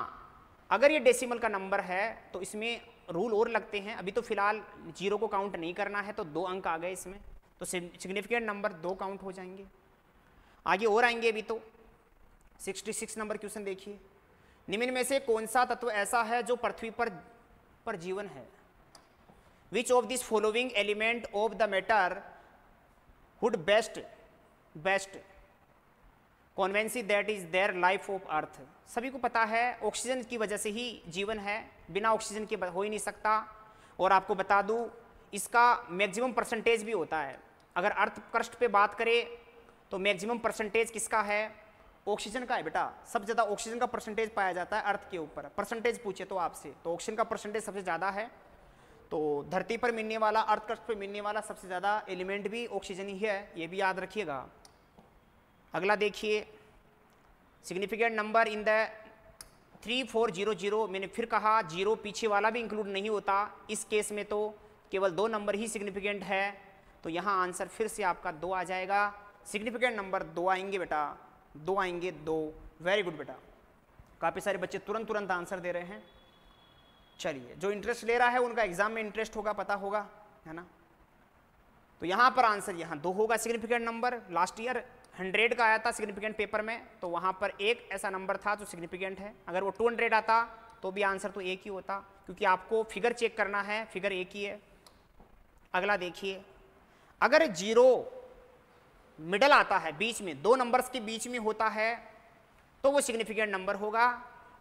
[SPEAKER 1] अगर ये डेसिमल का नंबर है तो इसमें रूल और लगते हैं अभी तो फिलहाल जीरो को काउंट नहीं करना है तो दो अंक आ गए इसमें तो सिग्निफिकेंट नंबर दो काउंट हो जाएंगे आगे और आएंगे अभी तो 66 नंबर क्वेश्चन देखिए निम्न में से कौन सा तत्व ऐसा है जो पृथ्वी पर पर जीवन है which of this following element of the matter hood best best कॉन्वेंसी that is there life of earth सभी को पता है ऑक्सीजन की वजह से ही जीवन है बिना ऑक्सीजन के हो ही नहीं सकता और आपको बता दूँ इसका मैक्सिमम परसेंटेज भी होता है अगर अर्थ कष्ट पे बात करें तो मैक्सिमम परसेंटेज किसका है ऑक्सीजन का है बेटा सबसे ज़्यादा ऑक्सीजन का परसेंटेज पाया जाता है अर्थ के ऊपर परसेंटेज पूछे तो आपसे तो ऑक्सीजन का परसेंटेज सबसे ज़्यादा है तो धरती पर मिलने वाला अर्थ पर मिलने वाला सबसे ज़्यादा एलिमेंट भी ऑक्सीजन ही है ये भी याद रखिएगा अगला देखिए significant number in the three four zero zero मैंने फिर कहा जीरो पीछे वाला भी इंक्लूड नहीं होता इस केस में तो केवल दो नंबर ही सिग्निफिकेंट है तो यहाँ आंसर फिर से आपका दो आ जाएगा सिग्निफिकेंट नंबर दो आएंगे बेटा दो आएंगे दो वेरी गुड बेटा काफ़ी सारे बच्चे तुरंत तुरंत आंसर दे रहे हैं चलिए जो इंटरेस्ट ले रहा है उनका एग्जाम में इंटरेस्ट होगा पता होगा है ना तो यहाँ पर आंसर यहाँ दो होगा significant number last year hundred का आया था सिग्निफिकेंट पेपर में तो वहाँ पर एक ऐसा नंबर था जो सिग्निफिकेंट है अगर वो टू हंड्रेड आता तो भी आंसर तो एक ही होता क्योंकि आपको फिगर चेक करना है फिगर एक ही है अगला देखिए अगर जीरो मिडल आता है बीच में दो नंबर्स के बीच में होता है तो वो सिग्निफिकेंट नंबर होगा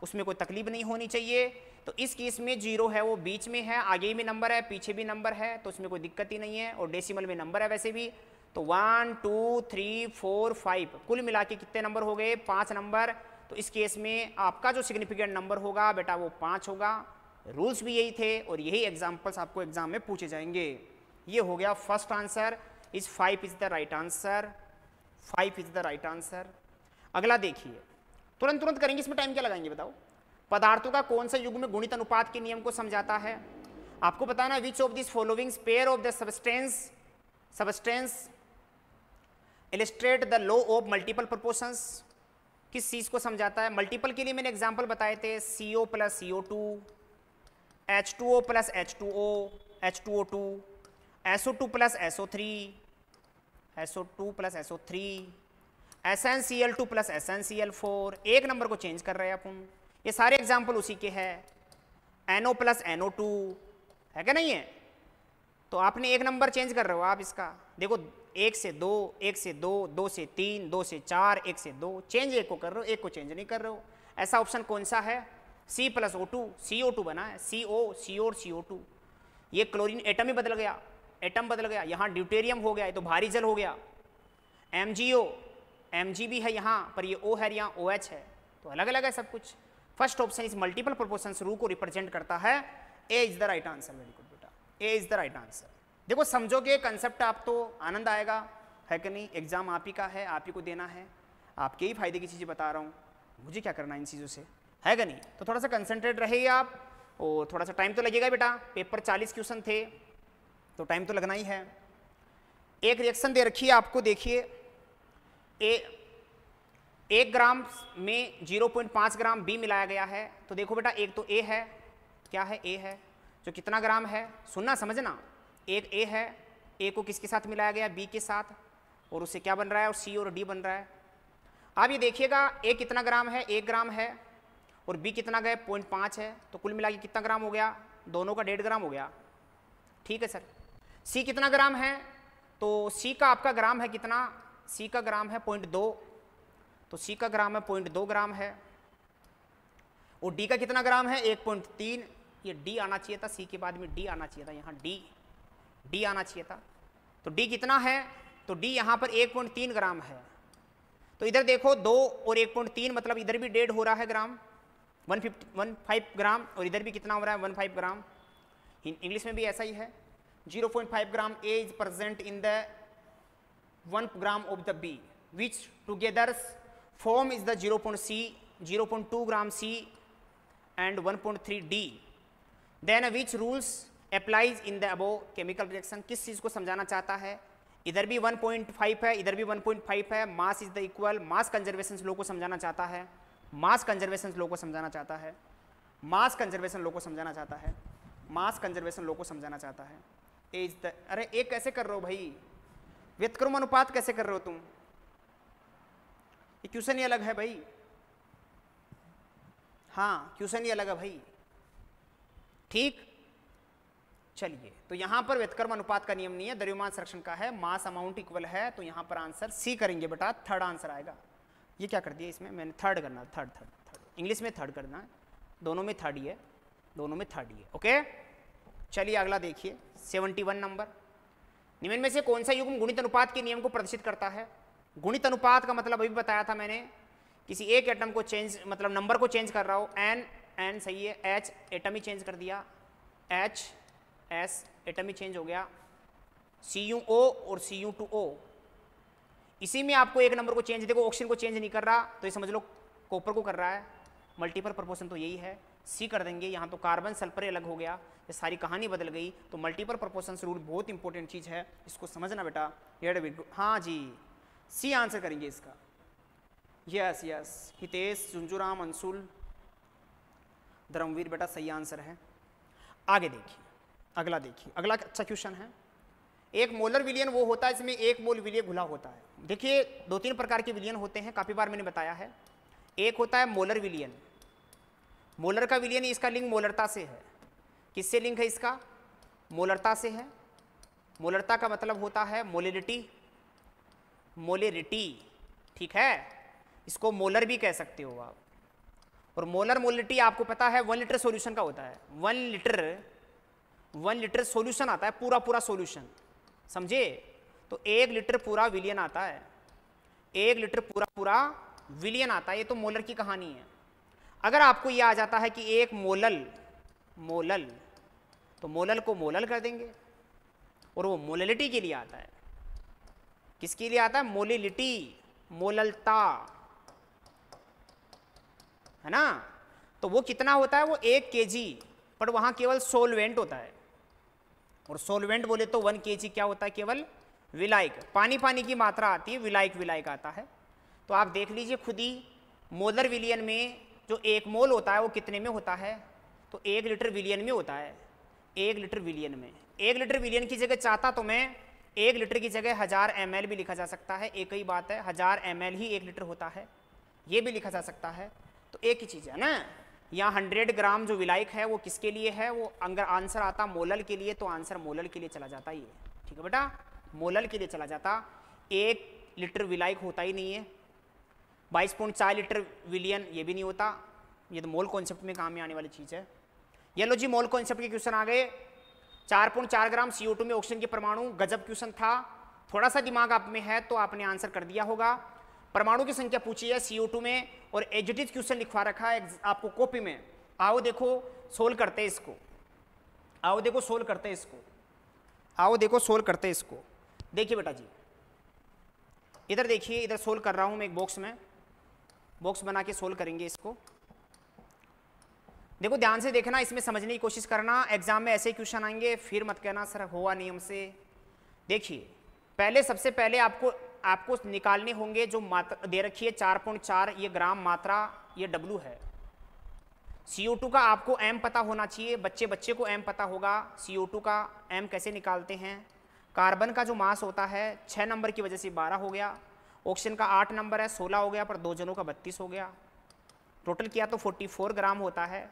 [SPEAKER 1] उसमें कोई तकलीफ नहीं होनी चाहिए तो इस केस में जीरो है वो बीच में है आगे भी नंबर है पीछे भी नंबर है तो उसमें कोई दिक्कत ही नहीं है और डेसिमल में नंबर है वैसे भी तो one two three four five कुल मिला के कितने नंबर हो गए पांच नंबर तो इस केस में आपका जो सिग्निफिकेंट नंबर होगा बेटा वो पांच होगा रूल्स भी यही थे और यही एग्जाम्पल्स आपको एग्जाम में पूछे जाएंगे ये हो गया first answer is five is the right answer five is the right answer अगला देखिए तुरंत तुरंत करेंगे इसमें टाइम क्या लगाएंगे बताओ पदार्थों का कौन सा युग में गुणित अनुपात के नियम को समझाता है आपको बताना which of this followings pair of the substance substance illustrate the law of multiple proportions किस चीज़ को समझाता है मल्टीपल के लिए मैंने एग्जाम्पल बताए थे C O plus C O two H two O plus H two O H two O two S O two plus S O three S O two plus S O three S N C L two plus S N C L four एक number को change कर रहे हैं अपन ये सारे example उसी के है N O plus N O two है क्या नहीं है तो आपने एक नंबर चेंज कर रहे हो आप इसका देखो एक से दो एक से दो दो से तीन दो से चार एक से दो चेंज एक को कर रहे हो एक को चेंज नहीं कर रहे हो ऐसा ऑप्शन कौन सा है C plus O two C O two बना है सी ओ सी और सी ओ टू ये क्लोरीन एटम ही बदल गया एटम बदल गया यहाँ ड्यूटेरियम हो गया ये तो भारी जल हो गया M G O M G भी है यहाँ पर ये ओ है यहाँ ओ एच है तो अलग अलग है सब कुछ फर्स्ट ऑप्शन इस मल्टीपल प्रोपोर्शन रू को रिप्रेजेंट करता है A is the right answer very good बेटा A is the right answer देखो समझोगे कंसेप्ट आप तो आनंद आएगा है कि नहीं एग्ज़ाम आप ही का है आप ही को देना है आपके ही फायदे की चीज़ें बता रहा हूँ मुझे क्या करना है इन चीज़ों से है कि नहीं तो थोड़ा सा कंसनट्रेट रहेगी आप और थोड़ा सा टाइम तो लगेगा बेटा पेपर चालीस क्वेश्चन थे तो टाइम तो लगना ही है एक रिएक्शन दे रखी है आपको देखिए ए एक ग्राम में 0.5 ग्राम बी मिलाया गया है तो देखो बेटा एक तो ए है क्या है ए है जो कितना ग्राम है सुनना समझना एक ए है ए को किसके साथ मिलाया गया बी के साथ और उससे क्या बन रहा है और सी और डी बन रहा है आप ये देखिएगा ए कितना ग्राम है एक ग्राम है और बी कितना गए पॉइंट पाँच है तो कुल मिला के कितना ग्राम हो गया दोनों का डेढ़ ग्राम हो गया ठीक है सर सी कितना ग्राम है तो सी का आपका ग्राम है कितना सी का ग्राम है पॉइंट दो तो सी का ग्राम है पॉइंट दो ग्राम है और डी का कितना ग्राम है एक पॉइंट तीन ये डी आना चाहिए था सी के बाद में डी आना चाहिए था यहाँ डी डी आना चाहिए था तो डी कितना है तो डी यहाँ पर एक पॉइंट तीन ग्राम है तो इधर देखो दो और एक पॉइंट तीन मतलब इधर भी डेढ़ हो रहा है gram one fifty one five gram और इधर भी कितना हो रहा है वन फाइव ग्राम इंग्लिश में भी ऐसा ही है zero point five gram A is present in the one gram of the B which togethers form is the zero point C zero point two gram C and one point three D then which rules applies in the above chemical reaction किस चीज़ को समझाना चाहता है इधर भी 1.5 है इधर भी 1.5 है mass is the equal mass conservation law को समझाना चाहता है मास कंजर्वेशन लो को समझाना चाहता है मास कंजर्वेशन लो को समझाना चाहता है मास कंजर्वेशन लो को समझाना चाहता है इज द अरे एक कैसे कर रहे हो भाई व्यतक्रम अनुपात कैसे कर रहे हो तुम ये क्वेश्चन ही अलग है भाई हाँ क्वेश्चन ही अलग है भाई ठीक चलिए तो यहाँ पर व्यतकर्म अनुपात का नियम नहीं है द्रव्यमान संरक्षण का है मास अमाउंट इक्वल है तो यहाँ पर आंसर सी करेंगे बेटा थर्ड आंसर आएगा ये क्या कर दिया इसमें मैंने थर्ड करना थर्ड थर्ड थर्ड इंग्लिश में थर्ड करना है दोनों में थर्ड ही है दोनों में थर्ड ही है ओके चलिए अगला देखिए सेवनटी वन नंबर निम्न में से कौन सा युग्म गुणित अनुपात के नियम को प्रदर्शित करता है गुणित अनुपात का मतलब अभी बताया था मैंने किसी एक एटम को चेंज मतलब नंबर को चेंज कर रहा हो एन एन सही है एच एटम ही चेंज कर दिया एच एस एटम ही चेंज हो गया सी यू ओ और सी यू टू ओ इसी में आपको एक नंबर को चेंज देखो ऑक्सीजन को चेंज नहीं कर रहा तो ये समझ लो कॉपर को कर रहा है मल्टीपल प्रपोर्शन तो यही है सी कर देंगे यहाँ तो कार्बन सल्फर अलग हो गया ये सारी कहानी बदल गई तो मल्टीपल प्रपोर्शन रूल बहुत इंपॉर्टेंट चीज़ है इसको समझना बेटा हेड हाँ जी सी आंसर करेंगे इसका यस यस हितेश झुंझुराम अंशुल धर्मवीर बेटा सही आंसर है आगे देखिए अगला देखिए अगला अच्छा क्वेश्चन है एक मोलर विलियन वो होता है जिसमें एक मोल विलियन घुला होता है देखिए दो तीन प्रकार के विलियन होते हैं काफ़ी बार मैंने बताया है एक होता है मोलर विलियन मोलर का विलियन इसका लिंक मोलरता से है किससे लिंक है इसका मोलरता से है मोलरता का मतलब होता है मोलिटी मोलेरिटी ठीक है इसको मोलर भी कह सकते हो आप और मोलर मोलिटी आपको पता है वन लीटर सॉल्यूशन का होता है one litre one litre solution आता है पूरा पूरा सोल्यूशन समझे तो एक लीटर पूरा विलियन आता है एक लीटर पूरा पूरा विलियन आता है ये तो मोलर की कहानी है अगर आपको ये आ जाता है कि एक मोलल मोलल तो मोलल को मोलल कर देंगे और वो मोललिटी के लिए आता है किसके लिए आता है मोलिलिटी मोललता है ना तो वो कितना होता है वो एक के जी पर वहाँ केवल सोलवेंट होता है और सोलवेंट बोले तो वन के क्या होता है केवल विलायक पानी पानी की मात्रा आती है विलायक विलायक आता है तो आप देख लीजिए खुद ही मोलर विलियन में जो एक मोल होता है वो कितने में होता है तो एक लीटर विलियन में होता है एक लीटर विलियन में एक लीटर विलियन की जगह चाहता तो मैं एक लीटर की जगह हज़ार एम भी लिखा जा सकता है एक ही बात है हज़ार एम ही एक लीटर होता है ये भी लिखा जा सकता है तो एक ही चीज़ है ना या 100 ग्राम जो विलायक है वो किसके लिए है वो अगर आंसर आता मोलल के लिए तो आंसर मोलल के लिए चला जाता ये ठीक है बेटा मोलल के लिए चला जाता एक लीटर विलायक होता ही नहीं है बाईस पॉइंट चार लीटर विलियन ये भी नहीं होता ये तो मोल कॉन्सेप्ट में काम में आने वाली चीज़ है ये लो जी मोल कॉन्सेप्ट के क्वेश्चन आ गए चार पॉइंट चार ग्राम सीओ टू में ऑक्सीजन के परमाणु गजब क्वेश्चन था थोड़ा सा दिमाग आप में है तो आपने आंसर कर दिया होगा परमाणु की संख्या पूछी है टू में और एजिटिव क्वेश्चन लिखवा रखा है आपको कॉपी में आओ देखो सोल्व करते हैं इसको आओ देखो सोल्व करते हैं इसको आओ देखो सोल्व करते हैं इसको देखिए बेटा जी इधर देखिए इधर सोल्व कर रहा हूँ मैं एक बॉक्स में बॉक्स बना के सोल्व करेंगे इसको देखो ध्यान से देखना इसमें समझने की कोशिश करना एग्जाम में ऐसे क्वेश्चन आएंगे फिर मत कहना सर हुआ नियम से देखिए पहले सबसे पहले आपको आपको निकालने होंगे जो मात्रा दे रखी है चार पॉइंट चार ये ग्राम मात्रा ये डब्लू है CO2 का आपको एम पता होना चाहिए बच्चे बच्चे को एम पता होगा CO2 का एम कैसे निकालते हैं कार्बन का जो मास होता है छः नंबर की वजह से बारह हो गया ऑक्सीजन का आठ नंबर है सोलह हो गया पर दो जनों का बत्तीस हो गया टोटल किया तो फोर्टी फोर ग्राम होता है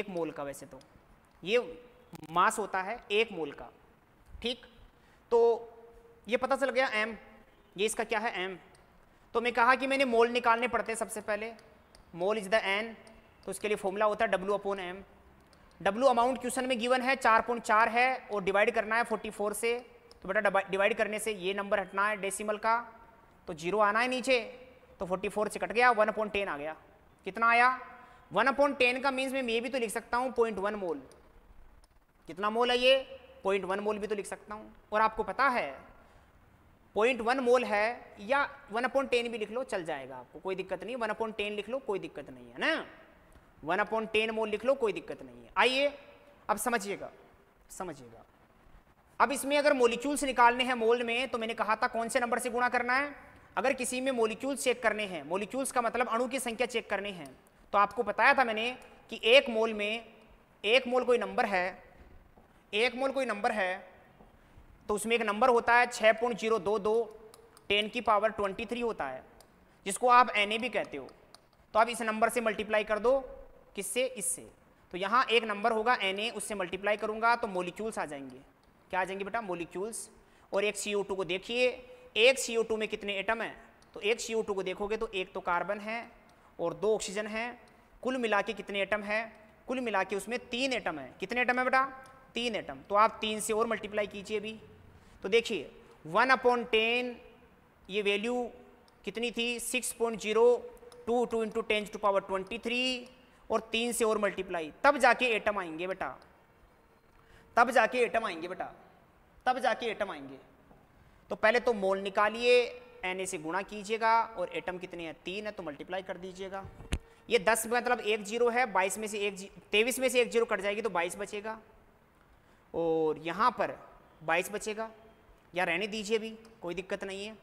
[SPEAKER 1] एक मोल का वैसे तो ये मास होता है एक मोल का ठीक तो ये पता चल गया एम ये इसका क्या है एम तो मैं कहा कि मैंने मोल निकालने पड़ते हैं सबसे पहले मोल इज द एन तो उसके लिए फॉर्मूला होता है W upon M W amount question में गिवन है चार पॉइंट चार है और डिवाइड करना है फोर्टी फोर से तो बेटा डिवाइड करने से ये नंबर हटना है डेसिमल का तो जीरो आना है नीचे तो फोर्टी फोर से कट गया वन अपॉइंट टेन आ गया कितना आया वन अपॉइंट टेन का मीन्स मैं ये भी तो लिख सकता हूँ पॉइंट वन मोल कितना मोल है ये पॉइंट वन मोल भी तो लिख सकता हूँ और आपको पता है पॉइंट वन मोल है या वन अपॉइंट टेन भी लिख लो चल जाएगा आपको कोई दिक्कत नहीं वन अपॉइंट टेन लिख लो कोई दिक्कत नहीं है ना वन अपॉइंट टेन मोल लिख लो कोई दिक्कत नहीं है आइए अब समझिएगा समझिएगा अब इसमें अगर मोलिक्यूल्स निकालने हैं मोल में तो मैंने कहा था कौन से नंबर से गुणा करना है अगर किसी में मोलिक्यूल्स चेक करने हैं मोलिक्यूल्स का मतलब अणु की संख्या चेक करने हैं तो आपको बताया था मैंने कि एक मोल में एक मोल कोई नंबर है एक मोल कोई नंबर है तो उसमें एक नंबर होता है छः पॉइंट जीरो दो दो टेन की पावर ट्वेंटी थ्री होता है जिसको आप एन ए भी कहते हो तो आप इस नंबर से मल्टीप्लाई कर दो किससे इससे तो यहाँ एक नंबर होगा एन ए उससे मल्टीप्लाई करूँगा तो मोलिक्यूल्स आ जाएंगे क्या आ जाएंगे बेटा मोलिक्यूल्स और एक सी को देखिए एक सी में कितने एटम हैं तो एक सी को देखोगे तो एक तो कार्बन है और दो ऑक्सीजन है कुल मिला के कितने एटम है कुल मिला के उसमें तीन एटम है कितने एटम है बेटा तीन एटम तो आप तीन से और मल्टीप्लाई कीजिए अभी तो देखिए वन अपॉन टेन ये वैल्यू कितनी थी six point zero two two into ten to power twenty three और तीन से और मल्टीप्लाई तब जाके एटम आएंगे बेटा तब जाके एटम आएंगे बेटा तब जाके एटम आएंगे तो पहले तो मोल निकालिए एन ए से गुणा कीजिएगा और एटम कितने हैं तीन है तो मल्टीप्लाई कर दीजिएगा ये दस मतलब एक जीरो है बाईस में से एक तेईस में से एक जीरो कट जाएगी तो बाईस बचेगा और यहाँ पर बाईस बचेगा या रहने दीजिए भी कोई दिक्कत नहीं है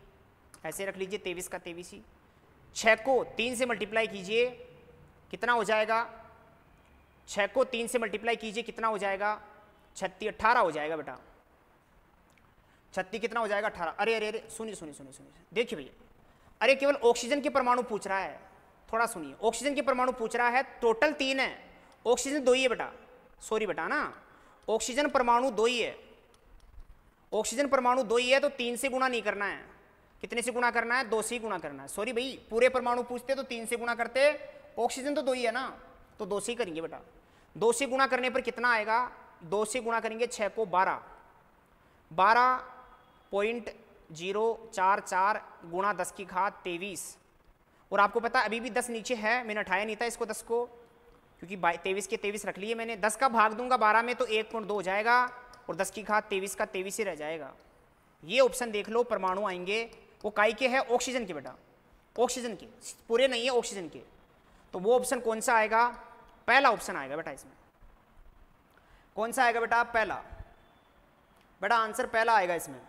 [SPEAKER 1] ऐसे रख लीजिए तेईस का तेईस ही छः को तीन से मल्टीप्लाई कीजिए कितना हो जाएगा छः को तीन से मल्टीप्लाई कीजिए कितना हो जाएगा छत्तीस अट्ठारह हो जाएगा बेटा छत्तीस कितना हो जाएगा अठारह अरे अरे अरे सुनिए सुनिए सुनिए सुनिए देखिए भैया अरे केवल ऑक्सीजन के परमाणु पूछ रहा है थोड़ा सुनिए ऑक्सीजन के परमाणु पूछ रहा है टोटल तीन है ऑक्सीजन दो ही है बेटा सॉरी बेटा ना ऑक्सीजन परमाणु दो ही है ऑक्सीजन परमाणु दो ही है तो तीन से गुणा नहीं करना है कितने से गुणा करना है दो से ही गुणा करना है सॉरी भाई पूरे परमाणु पूछते तो तीन से गुणा करते ऑक्सीजन तो दो ही है ना तो दो से ही करेंगे बेटा दो से गुणा करने पर कितना आएगा दो से गुणा करेंगे छः को बारह बारह पॉइंट जीरो चार चार गुणा दस की घात तेईस और आपको पता अभी भी दस नीचे है मैंने उठाया नहीं था इसको दस को क्योंकि तेईस के तेईस रख लिए मैंने दस का भाग दूंगा बारह में तो एक पॉइंट दो हो जाएगा और दस की घात तेईस का तेईस ही रह जाएगा ये ऑप्शन देख लो परमाणु आएंगे वो काय के है ऑक्सीजन के बेटा ऑक्सीजन के पूरे नहीं है ऑक्सीजन के तो वो ऑप्शन कौन सा आएगा पहला ऑप्शन आएगा बेटा इसमें कौन सा आएगा बेटा पहला बेटा आंसर पहला आएगा इसमें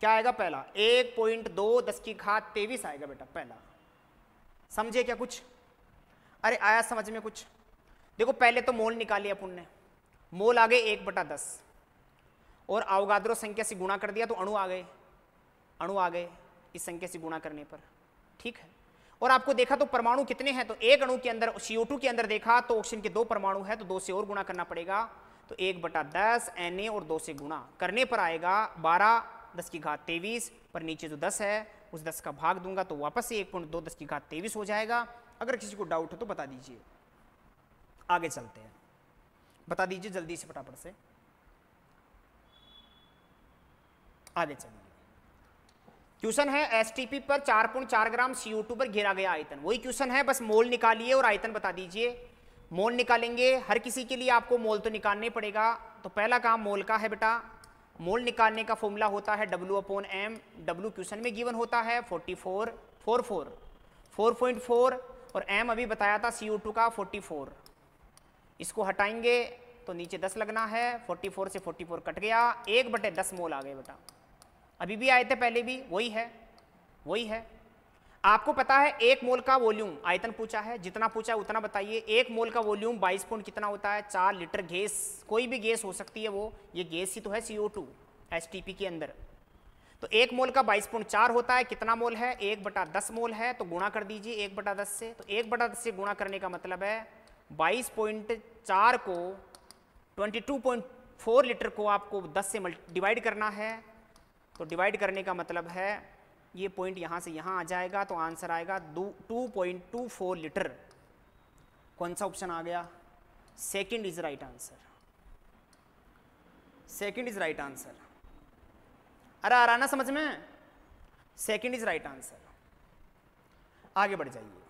[SPEAKER 1] क्या आएगा पहला एक पॉइंट दो दस की घात तेईस आएगा बेटा पहला समझे क्या कुछ अरे आया समझ में कुछ देखो पहले तो मोल निकाली अपन ने मोल आ गए एक बटा दस और अवगाद्रो संख्या से गुणा कर दिया तो अणु आ गए अणु आ गए इस संख्या से गुणा करने पर ठीक है और आपको देखा तो परमाणु कितने हैं तो एक अणु के अंदर CO2 के अंदर देखा तो ऑक्सीजन के दो परमाणु है तो दो से और गुणा करना पड़ेगा तो एक बटा दस एन और दो से गुणा करने पर आएगा बारह दस की घात तेईस पर नीचे जो दस है उस दस का भाग दूंगा तो वापस से एक पॉइंट दो दस की घात तेवीस हो जाएगा अगर किसी को डाउट हो तो बता दीजिए आगे चलते हैं बता दीजिए जल्दी से फटाफट से आगे चलिए क्वेश्चन है एसटीपी पर चार पॉइंट चार ग्राम सीओ टू पर घेरा गया आयतन वही क्वेश्चन है बस मोल निकालिए और आयतन बता दीजिए मोल निकालेंगे हर किसी के लिए आपको मोल तो निकालने पड़ेगा तो पहला काम मोल का है बेटा मोल निकालने का फॉर्मूला होता है W upon M W question में गिवन होता है forty four four four four point four और एम अभी बताया था सी टू का फोर्टी फोर इसको हटाएंगे तो नीचे 10 लगना है 44 से 44 कट गया एक बटे दस मोल आ गए बेटा अभी भी आए थे पहले भी वही है वही है आपको पता है एक मोल का वॉल्यूम आयतन पूछा है जितना पूछा है उतना बताइए एक मोल का वॉल्यूम 22 पॉइंट कितना होता है चार लीटर गैस कोई भी गैस हो सकती है वो ये गैस ही तो है सी ओ टू के अंदर तो एक मोल का बाईस पॉइंट चार होता है कितना मोल है एक बटा दस मोल है तो गुणा कर दीजिए एक बटा दस से तो एक बटा दस से गुणा करने का मतलब है बाईस पॉइंट चार को twenty two point four litre को आपको दस से डिवाइड करना है तो डिवाइड करने का मतलब है ये पॉइंट यहाँ से यहाँ आ जाएगा तो आंसर आएगा two point two four litre कौन सा ऑप्शन आ गया second is right answer second is right answer अरे आ रहा ना समझ में सेकंड इज राइट आंसर आगे बढ़ जाइए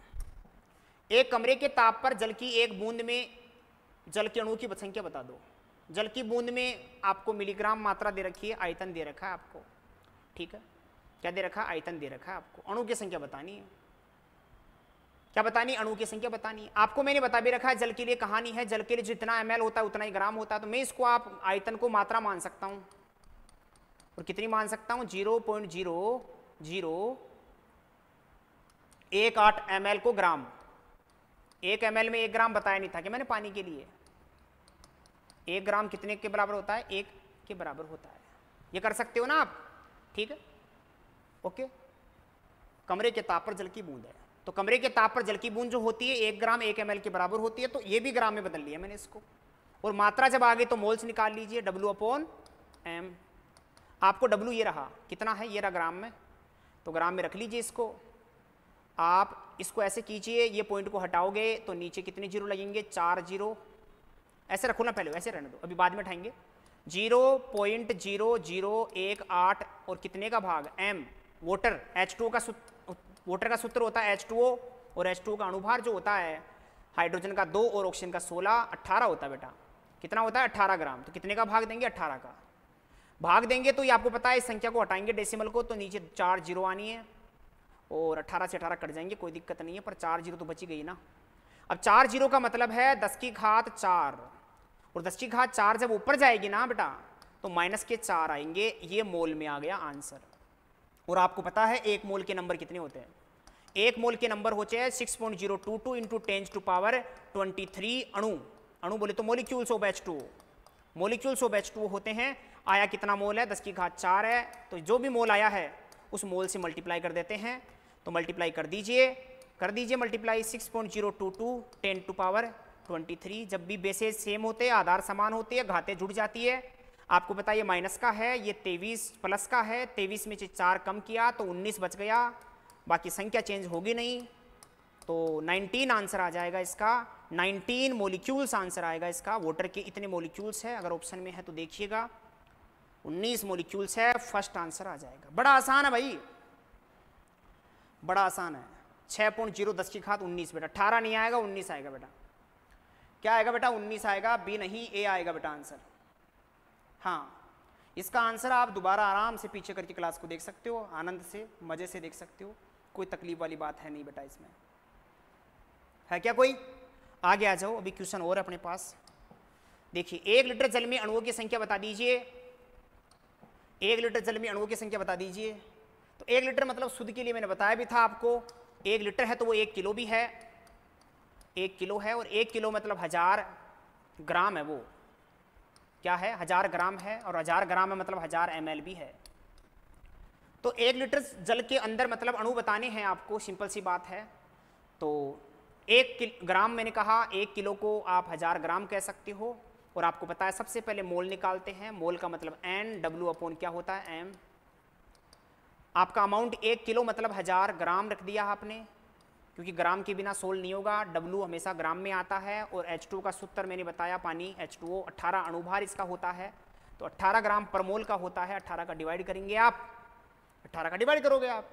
[SPEAKER 1] एक कमरे के ताप पर जल की एक बूंद में जल के अणु की संख्या बता दो जल की बूंद में आपको मिलीग्राम मात्रा दे रखी है आयतन दे रखा है आपको ठीक है क्या दे रखा आयतन दे रखा है आपको अणु की संख्या बतानी है क्या बतानी अणु की संख्या बतानी है आपको मैंने बता भी रखा है जल के लिए कहानी है जल के लिए जितना एम होता है उतना ही ग्राम होता है तो मैं इसको आप आयतन को मात्रा मान सकता हूँ और कितनी मान सकता हूँ जीरो पॉइंट जीरो जीरो एक आठ एम को ग्राम एक एम में एक ग्राम बताया नहीं था कि मैंने पानी के लिए एक ग्राम कितने के बराबर होता है एक के बराबर होता है ये कर सकते हो ना आप ठीक है ओके कमरे के ताप पर जल की बूंद है तो कमरे के ताप पर जल की बूंद जो होती है एक ग्राम एक एम के बराबर होती है तो ये भी ग्राम में बदल लिया मैंने इसको और मात्रा जब आ गई तो मोल्स निकाल लीजिए डब्लू अपोन एम आपको डब्लू ये रहा कितना है ये रहा ग्राम में तो ग्राम में रख लीजिए इसको आप इसको ऐसे कीजिए ये पॉइंट को हटाओगे तो नीचे कितने जीरो लगेंगे चार जीरो ऐसे रखो ना पहले ऐसे रहने दो अभी बाद में उठाएंगे जीरो पॉइंट जीरो जीरो एक आठ और कितने का भाग एम वोटर एच टू का सूत्र वोटर का सूत्र होता है एच टू ओ और एच टू का अनुभार जो होता है हाइड्रोजन का दो और ऑक्सीजन का सोलह अट्ठारह होता है बेटा कितना होता है अट्ठारह ग्राम तो कितने का भाग देंगे अट्ठारह का भाग देंगे तो ये आपको पता है इस संख्या को हटाएंगे डेसिमल को तो नीचे चार जीरो आनी है और 18 से 18 कट जाएंगे कोई दिक्कत नहीं है पर चार जीरो तो बची गई ना अब चार जीरो का मतलब है दस की घात चार और दस की घात चार जब ऊपर जाएगी ना बेटा तो माइनस के चार आएंगे ये मोल में आ गया आंसर और आपको पता है एक मोल के नंबर कितने होते हैं एक मोल के नंबर होते हैं six point zero two two into tens to power twenty three अणु अणु बोले तो molecules of H two molecules of H two होते हैं आया कितना मोल है दस की घात चार है तो जो भी मोल आया है उस मोल से मल्टीप्लाई कर देते हैं तो मल्टीप्लाई कर दीजिए कर दीजिए multiply six point zero two two ten to power twenty three जब भी बेसेज सेम होते हैं आधार समान होते हैं घाते जुड़ जाती है आपको बताइए माइनस का है ये तेईस प्लस का है तेईस में से चार कम किया तो उन्नीस बच गया बाकी संख्या चेंज होगी नहीं तो 19 आंसर आ जाएगा इसका 19 मोलिक्यूल्स आंसर आएगा इसका वोटर के इतने मोलिक्यूल्स है अगर ऑप्शन में है तो देखिएगा उन्नीस मोलिक्यूल्स है फर्स्ट आंसर आ जाएगा बड़ा आसान है भाई बड़ा आसान है छः पॉइंट जीरो दस की खात उन्नीस बेटा अठारह नहीं आएगा उन्नीस आएगा बेटा क्या आएगा बेटा उन्नीस आएगा बी नहीं ए आएगा बेटा आंसर हाँ इसका आंसर आप दोबारा आराम से पीछे करके क्लास को देख सकते हो आनंद से मज़े से देख सकते हो कोई तकलीफ वाली बात है नहीं बेटा इसमें है क्या कोई आगे आ जाओ अभी क्वेश्चन और अपने पास देखिए एक लीटर जल में अणुओं की संख्या बता दीजिए एक लीटर जल में अणुओं की संख्या बता दीजिए एक लीटर मतलब शुद्ध के लिए मैंने बताया भी था आपको एक लीटर है तो वो एक किलो भी है एक किलो है और एक किलो मतलब हज़ार ग्राम है वो क्या है हज़ार ग्राम है और हज़ार ग्राम है मतलब हज़ार एम भी है तो एक लीटर जल के अंदर मतलब अणु बताने हैं आपको सिंपल सी बात है तो एक ग्राम मैंने कहा एक किलो को आप हज़ार ग्राम कह सकते हो और आपको पता है सबसे पहले मोल निकालते हैं मोल का मतलब एन डब्ल्यू अपोन क्या होता है एम आपका अमाउंट एक किलो मतलब हज़ार ग्राम रख दिया आपने क्योंकि ग्राम के बिना सोल नहीं होगा W हमेशा ग्राम में आता है और टू का सूत्र मैंने बताया पानी H2O 18 अणुभार इसका होता है तो 18 ग्राम परमोल का होता है 18 का डिवाइड करेंगे आप 18 का डिवाइड करोगे आप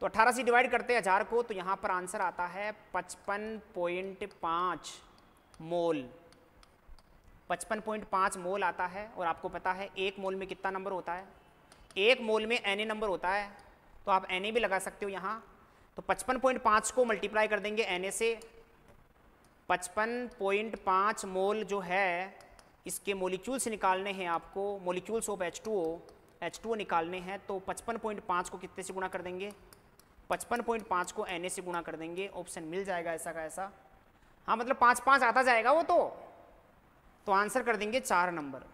[SPEAKER 1] तो 18 से डिवाइड करते हैं हजार को तो यहाँ पर आंसर आता है पचपन पॉइंट पाँच मोल पचपन पॉइंट पाँच मोल आता है और आपको पता है एक मोल में कितना नंबर होता है एक मोल में एन नंबर होता है तो आप एन भी लगा सकते हो यहाँ तो 55.5 को मल्टीप्लाई कर देंगे एन से 55.5 मोल जो है इसके मोलिक्यूल्स निकालने हैं आपको molecules of H two O निकालने हैं तो 55.5 को कितने से गुणा कर देंगे 55.5 को एन से गुणा कर देंगे ऑप्शन मिल जाएगा ऐसा का ऐसा हाँ मतलब पाँच पाँच आता जाएगा वो तो तो आंसर कर देंगे चार नंबर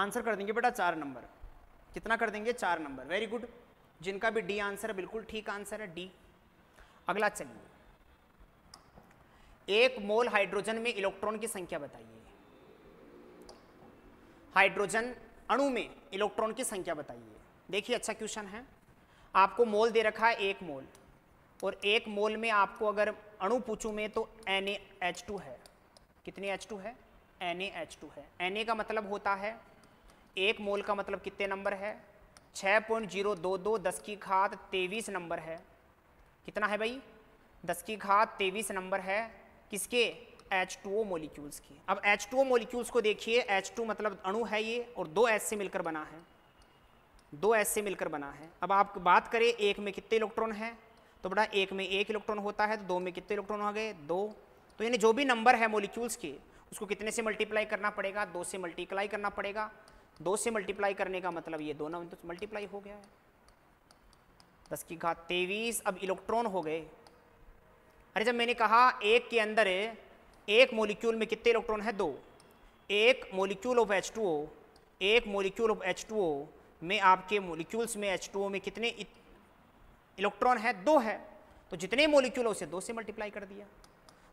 [SPEAKER 1] आंसर कर देंगे बेटा चार नंबर कितना कर देंगे चार नंबर वेरी गुड जिनका भी डी आंसर है बिल्कुल ठीक आंसर है डी अगला चलिए एक मोल हाइड्रोजन में इलेक्ट्रॉन की संख्या बताइए हाइड्रोजन अणु में इलेक्ट्रॉन की संख्या बताइए देखिए अच्छा क्वेश्चन है आपको मोल दे रखा है एक मोल और एक मोल में आपको अगर अणु पूछू में तो एन है एच टू है एन है एन का मतलब होता है एक मोल का मतलब कितने नंबर है छः पॉइंट जीरो दो दो दस की घात तेईस नंबर है कितना है भाई दस की घात तेईस नंबर है किसके एच टू ओ मोलिक्यूल्स की अब एच टू ओ मोलिक्यूल्स को देखिए एच टू मतलब अणु है ये और दो एच से मिलकर बना है दो एच से मिलकर बना है अब आप बात करें एक में कितने इलेक्ट्रॉन हैं तो बड़ा एक में एक इलेक्ट्रॉन होता है तो दो में कितने इलेक्ट्रॉन हो गए दो तो यानी जो भी नंबर है मोलिक्यूल्स के उसको कितने से मल्टीप्लाई करना पड़ेगा दो से मल्टीप्लाई करना पड़ेगा दो से मल्टीप्लाई करने का मतलब ये दोनों तो मल्टीप्लाई हो गया है दस की घात तेईस अब इलेक्ट्रॉन हो गए अरे जब मैंने कहा एक के अंदर एक मोलिक्यूल में कितने इलेक्ट्रॉन है दो एक molecule of H two O एक molecule of H two O में आपके मोलिक्यूल्स में एच टू ओ में कितने इलेक्ट्रॉन है दो है तो जितने मोलिक्यूल उसे दो से मल्टीप्लाई कर दिया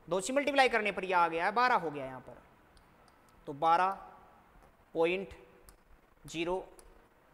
[SPEAKER 1] दो से मल्टीप्लाई करने पर यह आ गया है बारह हो गया यहाँ पर तो बारह पॉइंट जीरो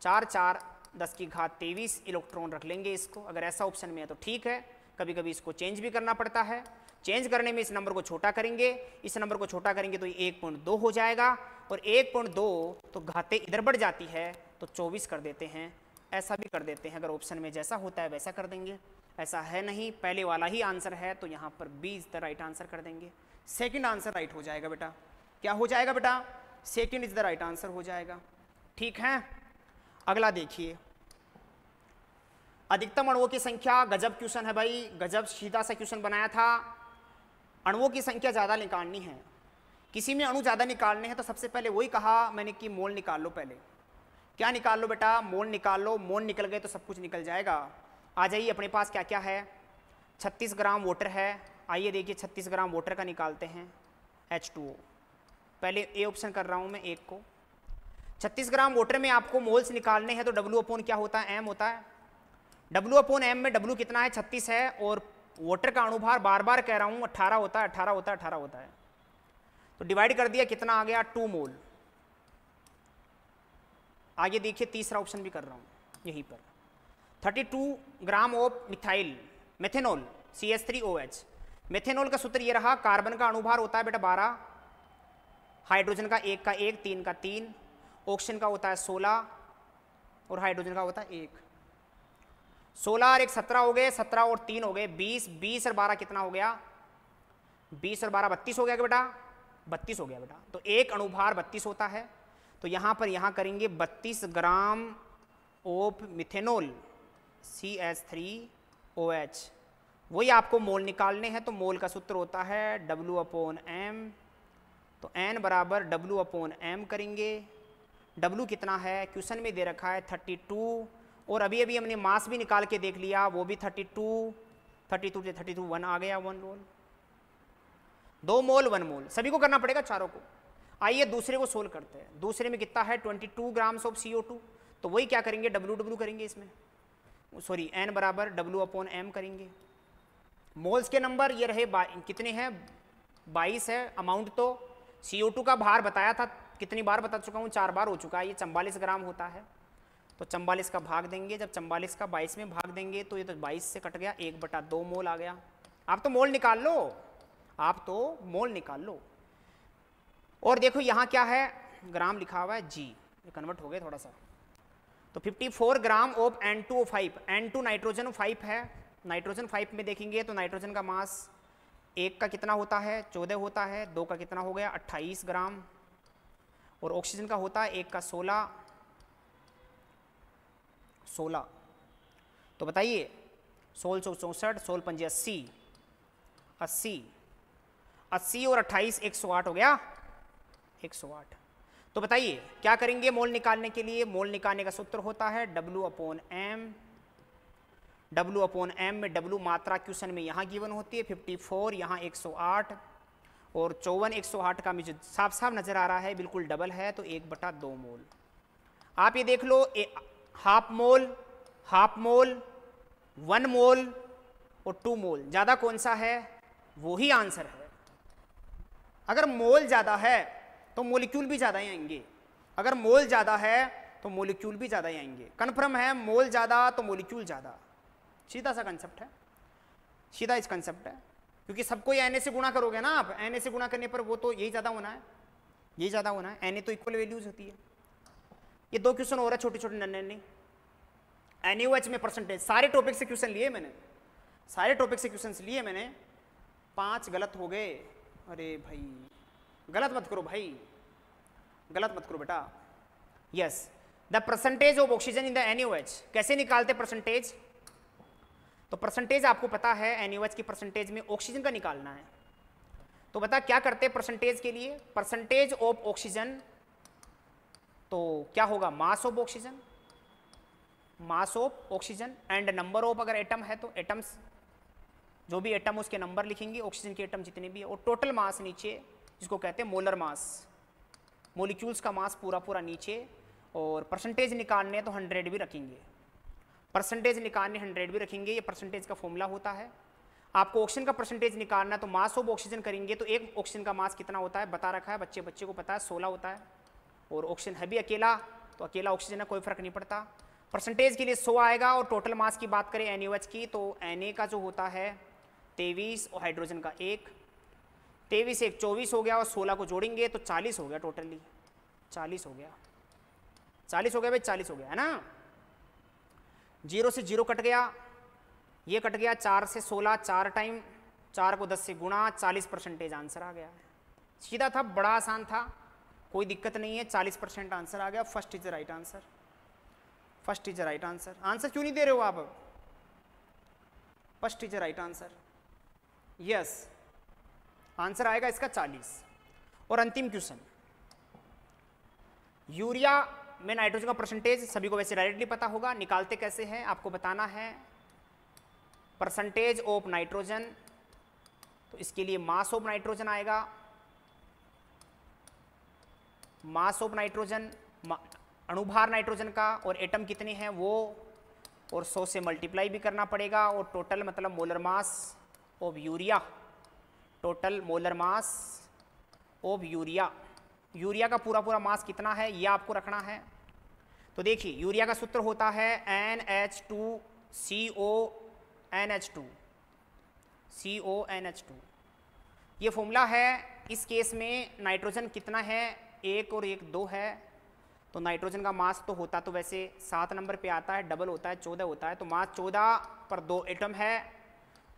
[SPEAKER 1] चार चार दस की घात तेईस इलेक्ट्रॉन रख लेंगे इसको अगर ऐसा ऑप्शन में है तो ठीक है कभी कभी इसको चेंज भी करना पड़ता है चेंज करने में इस नंबर को छोटा करेंगे इस नंबर को छोटा करेंगे तो ये एक पॉइंट दो हो जाएगा और एक पॉइंट दो तो घाते इधर बढ़ जाती है तो चौबीस कर देते हैं ऐसा भी कर देते हैं अगर ऑप्शन में जैसा होता है वैसा कर देंगे ऐसा है नहीं पहले वाला ही आंसर है तो यहाँ पर बीज द राइट आंसर कर देंगे सेकेंड आंसर राइट हो जाएगा बेटा क्या हो जाएगा बेटा second is the right answer हो जाएगा ठीक है अगला देखिए अधिकतम अणुओं की संख्या गजब क्वेश्चन है भाई गजब सीधा सा क्वेश्चन बनाया था अणुओं की संख्या ज़्यादा निकालनी है किसी में अणु ज़्यादा निकालने हैं तो सबसे पहले वही कहा मैंने कि मोल निकाल लो पहले क्या निकाल लो बेटा मोल निकाल लो मोल निकल गए तो सब कुछ निकल जाएगा आ जाइए अपने पास क्या क्या है छत्तीस ग्राम वोटर है आइए देखिए छत्तीस ग्राम वोटर का निकालते हैं एच टू ओ पहले ए ऑप्शन कर रहा हूँ मैं एक को छत्तीस ग्राम वोटर में आपको मोल्स निकालने हैं तो डब्ल्यू अपोन क्या होता है एम होता है डब्ल्यू अपोन एम में डब्ल्यू कितना है छत्तीस है और वोटर का अनुभार बार बार कह रहा हूँ अट्ठारह होता है अट्ठारह होता है अट्ठारह होता है तो डिवाइड कर दिया कितना आ गया टू मोल आगे देखिए तीसरा ऑप्शन भी कर रहा हूँ यहीं पर 32 gram of methyl methanol C S three O H methanol का सूत्र ये रहा कार्बन का अनुभार होता है बेटा बारह हाइड्रोजन का एक का एक तीन का तीन ऑक्सीजन का होता है सोलह और हाइड्रोजन का होता है एक सोलह और एक सत्रह हो गए सत्रह और तीन हो गए बीस बीस और बारह कितना हो गया बीस और बारह बत्तीस हो गया बेटा बत्तीस हो गया बेटा तो एक अणुभार बत्तीस होता है तो यहाँ पर यहाँ करेंगे बत्तीस gram of methanol C H three O H वही आपको मोल निकालने हैं तो मोल का सूत्र होता है डब्लू अपोन एम तो एन बराबर डब्ल्यू अपोन एम करेंगे W कितना है क्वेश्चन में दे रखा है 32 और अभी अभी हमने मास भी निकाल के देख लिया वो भी 32 32 से टू वन आ गया वन मोल दो मोल वन मोल सभी को करना पड़ेगा चारों को आइए दूसरे को सोल्व करते हैं दूसरे में कितना है 22 ग्राम्स ऑफ CO2 तो वही क्या करेंगे डब्ल्यू डब्ल्यू करेंगे इसमें सॉरी एन बराबर डब्ल्यू अपॉन एम करेंगे मोल्स के नंबर ये रहे कितने हैं 22 है अमाउंट तो CO2 का भार बताया था कितनी बार बता चुका हूँ चार बार हो चुका है ये चम्बालीस ग्राम होता है तो चम्बालीस का भाग देंगे जब चम्बालीस का बाईस में भाग देंगे तो ये तो बाईस से कट गया एक बटा दो मोल आ गया आप तो मोल निकाल लो आप तो मोल निकाल लो और देखो यहाँ क्या है ग्राम लिखा हुआ है जी कन्वर्ट हो गया थोड़ा सा तो 54 gram of N two five N two nitrogen five है नाइट्रोजन फाइव में देखेंगे तो नाइट्रोजन का मास एक का कितना होता है चौदह होता है दो का कितना हो गया अट्ठाईस ग्राम और ऑक्सीजन का होता है एक का सोलह सोलह तो बताइए सोल सौ चौंसठ सोल पंजे अस्सी अस्सी अस्सी और अट्ठाईस एक सौ आठ हो गया एक सौ आठ तो बताइए क्या करेंगे मोल निकालने के लिए मोल निकालने का सूत्र होता है W upon M W upon M में डब्ल्यू मात्रा क्वेश्चन में यहाँ गिवन होती है 54 फोर यहाँ एक सौ आठ और चौवन एक सौ आठ का मिज साफ साफ नज़र आ रहा है बिल्कुल डबल है तो एक बटा दो मोल आप ये देख लो A, half mole half mole one mole और टू मोल ज़्यादा कौन सा है वो ही आंसर है अगर मोल ज़्यादा है तो मोलिक्यूल भी ज़्यादा ही आएंगे अगर मोल ज़्यादा है तो मोलिक्यूल भी ज़्यादा ही आएंगे कन्फर्म है मोल ज़्यादा तो मोलिक्यूल ज़्यादा सीधा सा कंसेप्ट है सीधा इस कंसेप्ट है क्योंकि सबको ये एन से गुणा करोगे ना आप एन ए से गुणा करने पर वो तो यही ज़्यादा होना है यही ज़्यादा होना है एन ए तो इक्वल वैल्यूज होती है ये दो क्वेश्चन हो रहा है छोटे छोटे नन्हे नन्हे एन यू एच में परसेंटेज सारे टॉपिक से क्वेश्चन लिए मैंने सारे टॉपिक से क्वेश्चन लिए मैंने पाँच गलत हो गए अरे भाई गलत मत करो भाई गलत मत करो बेटा yes the percentage of oxygen in the N H कैसे निकालते परसेंटेज तो परसेंटेज आपको पता है एन की परसेंटेज में ऑक्सीजन का निकालना है तो बता क्या करते हैं परसेंटेज के लिए परसेंटेज ऑफ ऑक्सीजन तो क्या होगा mass of oxygen mass of oxygen and number of अगर एटम है तो एटम्स जो भी एटम उसके नंबर लिखेंगे ऑक्सीजन के एटम जितने भी है और टोटल मास नीचे जिसको कहते हैं मोलर मास मोलिक्यूल्स का मास पूरा पूरा नीचे और परसेंटेज निकालने तो हंड्रेड भी रखेंगे परसेंटेज निकालने हंड्रेड भी रखेंगे ये परसेंटेज का फॉर्मूला होता है आपको ऑक्सीजन का परसेंटेज निकालना तो मास ऑफ ऑक्सीजन करेंगे तो एक ऑक्सीजन का मास कितना होता है बता रखा है बच्चे बच्चे को पता है सोलह होता है और ऑक्सीजन है भी अकेला तो अकेला ऑक्सीजन है कोई फर्क नहीं पड़ता परसेंटेज के लिए सौ आएगा और टोटल मास की बात करें एन की तो एन का जो होता है तेईस और हाइड्रोजन का एक तेईस एक चौबीस हो गया और सोलह को जोड़ेंगे तो चालीस हो गया टोटली चालीस हो गया चालीस हो गया भाई चालीस हो गया है ना जीरो से जीरो कट गया ये कट गया चार से सोलह चार टाइम चार को दस से गुणा चालीस परसेंटेज आंसर आ गया सीधा था बड़ा आसान था कोई दिक्कत नहीं है चालीस परसेंट आंसर आ गया first is right answer first is right answer answer क्यों नहीं दे रहे हो आप first is right answer yes answer आएगा इसका चालीस और अंतिम क्वेश्चन यूरिया में नाइट्रोजन का परसेंटेज सभी को वैसे डायरेक्टली पता होगा निकालते कैसे हैं आपको बताना है परसेंटेज ऑफ नाइट्रोजन तो इसके लिए मास ऑफ नाइट्रोजन आएगा मास ऑफ नाइट्रोजन अणुभार नाइट्रोजन का और एटम कितने हैं वो और 100 से मल्टीप्लाई भी करना पड़ेगा और टोटल मतलब molar mass of urea total molar mass of urea urea का पूरा पूरा मास कितना है यह आपको रखना है तो देखिए यूरिया का सूत्र होता है N H two C O N H two C O N H two ये फॉर्मूला है इस केस में नाइट्रोजन कितना है एक और एक दो है तो नाइट्रोजन का मास तो होता तो वैसे सात नंबर पे आता है डबल होता है चौदह होता है तो मास चौदह पर दो एटम है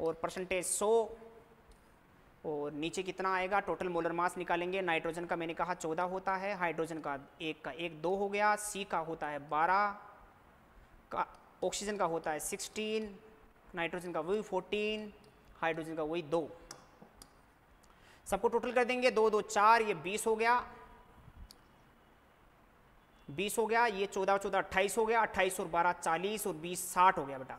[SPEAKER 1] और परसेंटेज सौ और नीचे कितना आएगा टोटल मोलर मास निकालेंगे नाइट्रोजन का मैंने कहा चौदह होता है हाइड्रोजन का एक का एक दो हो गया सी का होता है बारह का ऑक्सीजन का होता है सिक्सटीन नाइट्रोजन का वही फोर्टीन हाइड्रोजन का वही दो सबको टोटल कर देंगे दो दो चार ये बीस हो गया बीस हो गया ये चौदह चौदह अट्ठाईस हो गया अट्ठाईस और बारह चालीस और बीस साठ हो गया बेटा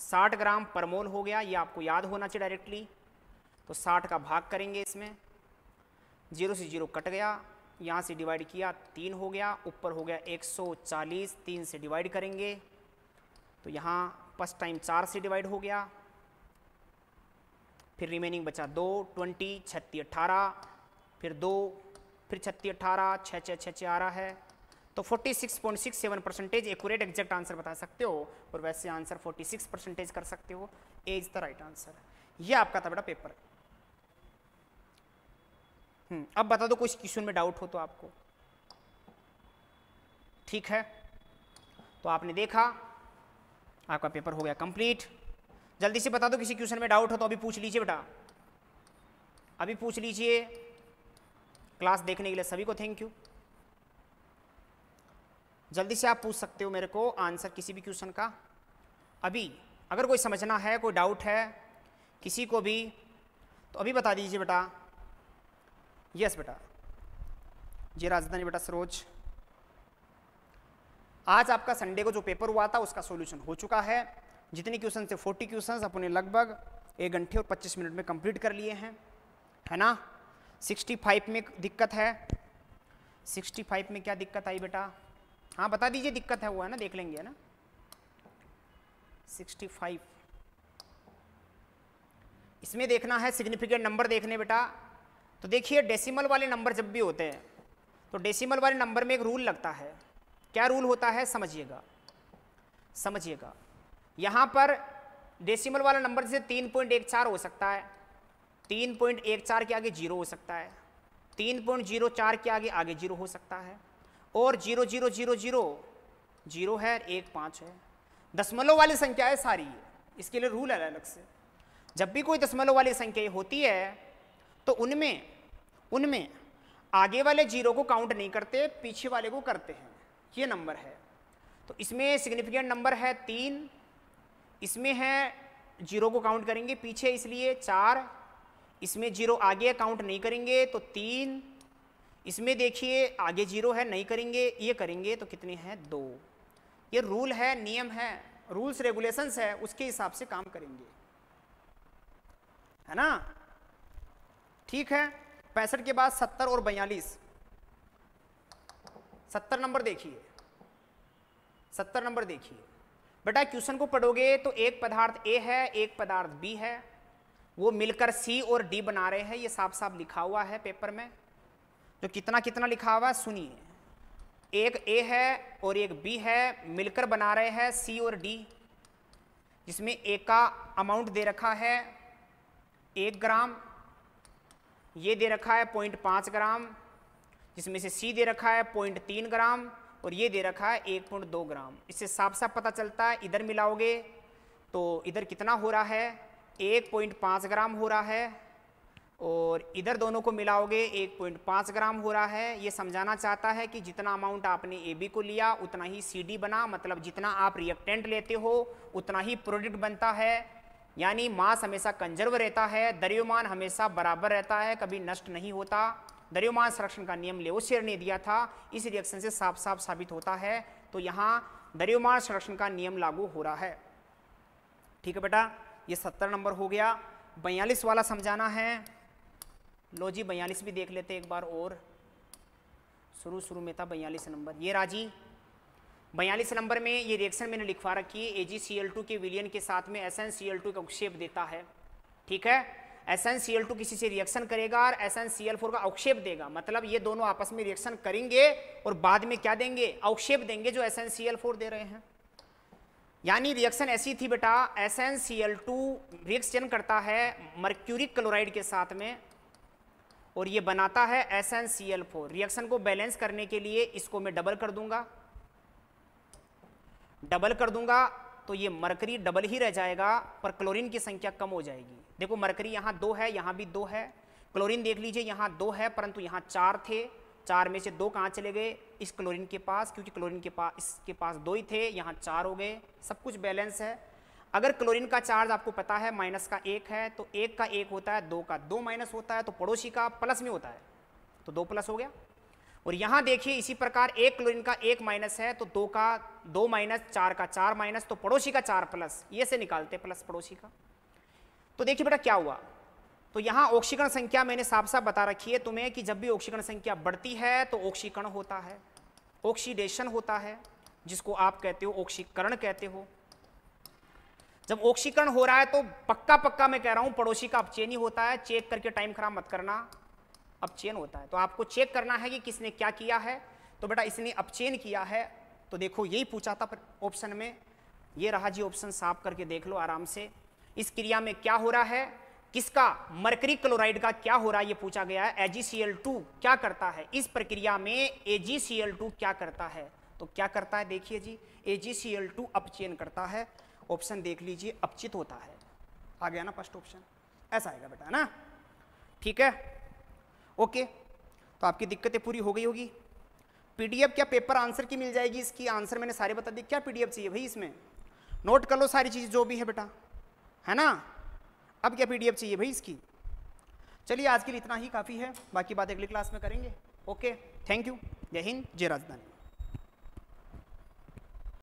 [SPEAKER 1] साठ ग्राम परमोल हो गया ये आपको याद होना चाहिए डायरेक्टली तो साठ का भाग करेंगे इसमें जीरो से जीरो कट गया यहाँ से डिवाइड किया तीन हो गया ऊपर हो गया 140 तीन से डिवाइड करेंगे तो यहाँ फर्स्ट टाइम चार से डिवाइड हो गया फिर रिमेनिंग बचा दो ट्वेंटी छत्तीस अट्ठारह फिर दो फिर छत्तीस अट्ठारह छः छः छः छः आ रहा है तो 46.67 परसेंटेज एकूरेट एग्जैक्ट आंसर बता सकते हो और वैसे आंसर 46 परसेंटेज कर सकते हो एज द राइट आंसर यह आपका था बेटा पेपर हम्म, अब बता दो कोई क्वेश्चन में डाउट हो तो आपको ठीक है तो आपने देखा आपका पेपर हो गया कंप्लीट जल्दी से बता दो किसी क्वेश्चन में डाउट हो तो अभी पूछ लीजिए बेटा अभी पूछ लीजिए क्लास देखने के लिए सभी को थैंक यू जल्दी से आप पूछ सकते हो मेरे को आंसर किसी भी क्वेश्चन का अभी अगर कोई समझना है कोई डाउट है किसी को भी तो अभी बता दीजिए बेटा यस बेटा जी राजधानी बेटा सरोज आज आपका संडे को जो पेपर हुआ था उसका सॉल्यूशन हो चुका है जितने क्वेश्चन थे 40 क्वेश्चन अपने लगभग एक घंटे और 25 मिनट में कंप्लीट कर लिए हैं है ना 65 में दिक्कत है 65 में क्या दिक्कत आई बेटा हाँ बता दीजिए दिक्कत है वो है ना देख लेंगे है ना 65 इसमें देखना है सिग्निफिकेंट नंबर देखने बेटा तो देखिए डेसिमल वाले नंबर जब भी होते हैं तो डेसिमल वाले नंबर में एक रूल लगता है क्या रूल होता है समझिएगा समझिएगा यहाँ पर डेसिमल वाला नंबर जैसे तीन पॉइंट एक चार हो सकता है तीन पॉइंट एक चार के आगे जीरो हो सकता है तीन पॉइंट जीरो चार के आगे आगे जीरो हो सकता है और zero zero zero zero zero है एक पाँच है दसमलों वाली संख्या है सारी इसके लिए रूल है अलग से जब भी कोई दसमलों वाली संख्या होती है तो उनमें उनमें आगे वाले जीरो को काउंट नहीं करते पीछे वाले को करते हैं ये नंबर है तो इसमें सिग्निफिकेंट नंबर है तीन इसमें है जीरो को काउंट करेंगे पीछे इसलिए चार इसमें जीरो आगे काउंट नहीं करेंगे तो तीन इसमें देखिए आगे जीरो है नहीं करेंगे ये करेंगे तो कितने हैं दो ये रूल है नियम है रूल्स रेगुलेशंस है उसके हिसाब से काम करेंगे है ना ठीक है पैंसठ के बाद सत्तर और बयालीस सत्तर नंबर देखिए सत्तर नंबर देखिए बेटा क्वेश्चन को पढ़ोगे तो एक पदार्थ ए है एक पदार्थ बी है वो मिलकर सी और डी बना रहे हैं ये साफ साफ लिखा हुआ है पेपर में तो कितना कितना लिखा हुआ है सुनिए एक ए है और एक बी है मिलकर बना रहे हैं सी और डी जिसमें ए का अमाउंट दे रखा है एक ग्राम ये दे रखा है पॉइंट पाँच ग्राम जिसमें से सी दे रखा है पॉइंट तीन ग्राम और ये दे रखा है एक पॉइंट दो ग्राम इससे साफ साफ पता चलता है इधर मिलाओगे तो इधर कितना हो रहा है एक पॉइंट पाँच ग्राम हो रहा है और इधर दोनों को मिलाओगे एक पॉइंट पाँच ग्राम हो रहा है ये समझाना चाहता है कि जितना अमाउंट आपने ए बी को लिया उतना ही सी डी बना मतलब जितना आप रिएक्टेंट लेते हो उतना ही प्रोडक्ट बनता है यानी मास हमेशा कंजर्व रहता है द्रव्यमान हमेशा बराबर रहता है कभी नष्ट नहीं होता दरियोमान संरक्षण का नियम लेओशियर ने दिया था इस रिएक्शन से साफ साफ साबित होता है तो यहाँ दरियोमान संरक्षण का नियम लागू हो रहा है ठीक है बेटा ये सत्तर नंबर हो गया बयालीस वाला समझाना है लो जी बयालीस भी देख लेते एक बार और शुरू शुरू में था बयालीस नंबर ये राजी बयालीस नंबर में ये रिएक्शन मैंने लिखवा रखी है ए के विलियन के साथ में S N C L two का अवक्षेप देता है ठीक है S N C L two किसी से रिएक्शन करेगा और S N C L four का अवक्षेप देगा मतलब ये दोनों आपस में रिएक्शन करेंगे और बाद में क्या देंगे अवक्षेप देंगे जो S N C L four दे रहे हैं यानी रिएक्शन ऐसी थी बेटा S N C L two reaction करता है मर्क्यूरिक क्लोराइड के साथ में और ये बनाता है S N C L four reaction को बैलेंस करने के लिए इसको मैं डबल कर दूंगा डबल कर दूंगा तो ये मरकरी डबल ही रह जाएगा पर क्लोरीन की संख्या कम हो जाएगी देखो मरकरी यहाँ दो है यहाँ भी दो है क्लोरीन देख लीजिए यहाँ दो है परंतु यहाँ चार थे चार में से दो कहाँ चले गए इस क्लोरीन के पास क्योंकि क्लोरीन के पास इसके पास दो ही थे यहाँ चार हो गए सब कुछ बैलेंस है अगर क्लोरीन का चार्ज आपको पता है माइनस का एक है तो एक का एक होता है दो का दो माइनस होता है तो पड़ोसी का प्लस में होता है तो दो प्लस हो गया और यहां देखिए इसी प्रकार एक क्लोरीन का एक माइनस है तो दो का दो माइनस चार का चार माइनस तो पड़ोसी का चार प्लस ये से निकालते प्लस पड़ोसी का तो देखिए बेटा क्या हुआ तो यहां ऑक्सीकरण संख्या मैंने साफ साफ बता रखी है तुम्हें कि जब भी ऑक्सीकरण संख्या बढ़ती है तो ऑक्सीकरण होता है ऑक्सीडेशन होता है जिसको आप कहते हो ऑक्सीकरण कहते हो जब ऑक्सीकरण हो रहा है तो पक्का पक्का मैं कह रहा हूं पड़ोसी का अपचेन ही होता है चेक करके टाइम खराब मत करना अपचेन होता है तो आपको चेक करना है कि किसने क्या किया है तो बेटा इसने अपचेन किया है तो देखो यही पूछा था ऑप्शन में ये रहा जी ऑप्शन साफ करके देख लो आराम से इस क्रिया में क्या हो रहा है किसका मरकरी क्लोराइड का क्या हो रहा है ये पूछा गया है AgCl2 क्या करता है इस प्रक्रिया में AgCl2 क्या करता है तो क्या करता है देखिए जी AgCl2 अपचेन करता है ऑप्शन देख लीजिए अपचित होता है आ गया ना फर्स्ट ऑप्शन ऐसा आएगा बेटा ना ठीक है ओके तो आपकी दिक्कतें पूरी हो गई होगी पीडीएफ क्या पेपर आंसर की मिल जाएगी इसकी आंसर मैंने सारे बता दिए क्या पीडीएफ चाहिए भाई इसमें नोट कर लो सारी चीज़ जो भी है बेटा है ना अब क्या पीडीएफ चाहिए भाई इसकी चलिए आज के लिए इतना ही काफ़ी है बाकी बात अगली क्लास में करेंगे ओके थैंक यू जय हिंद जय राजधानी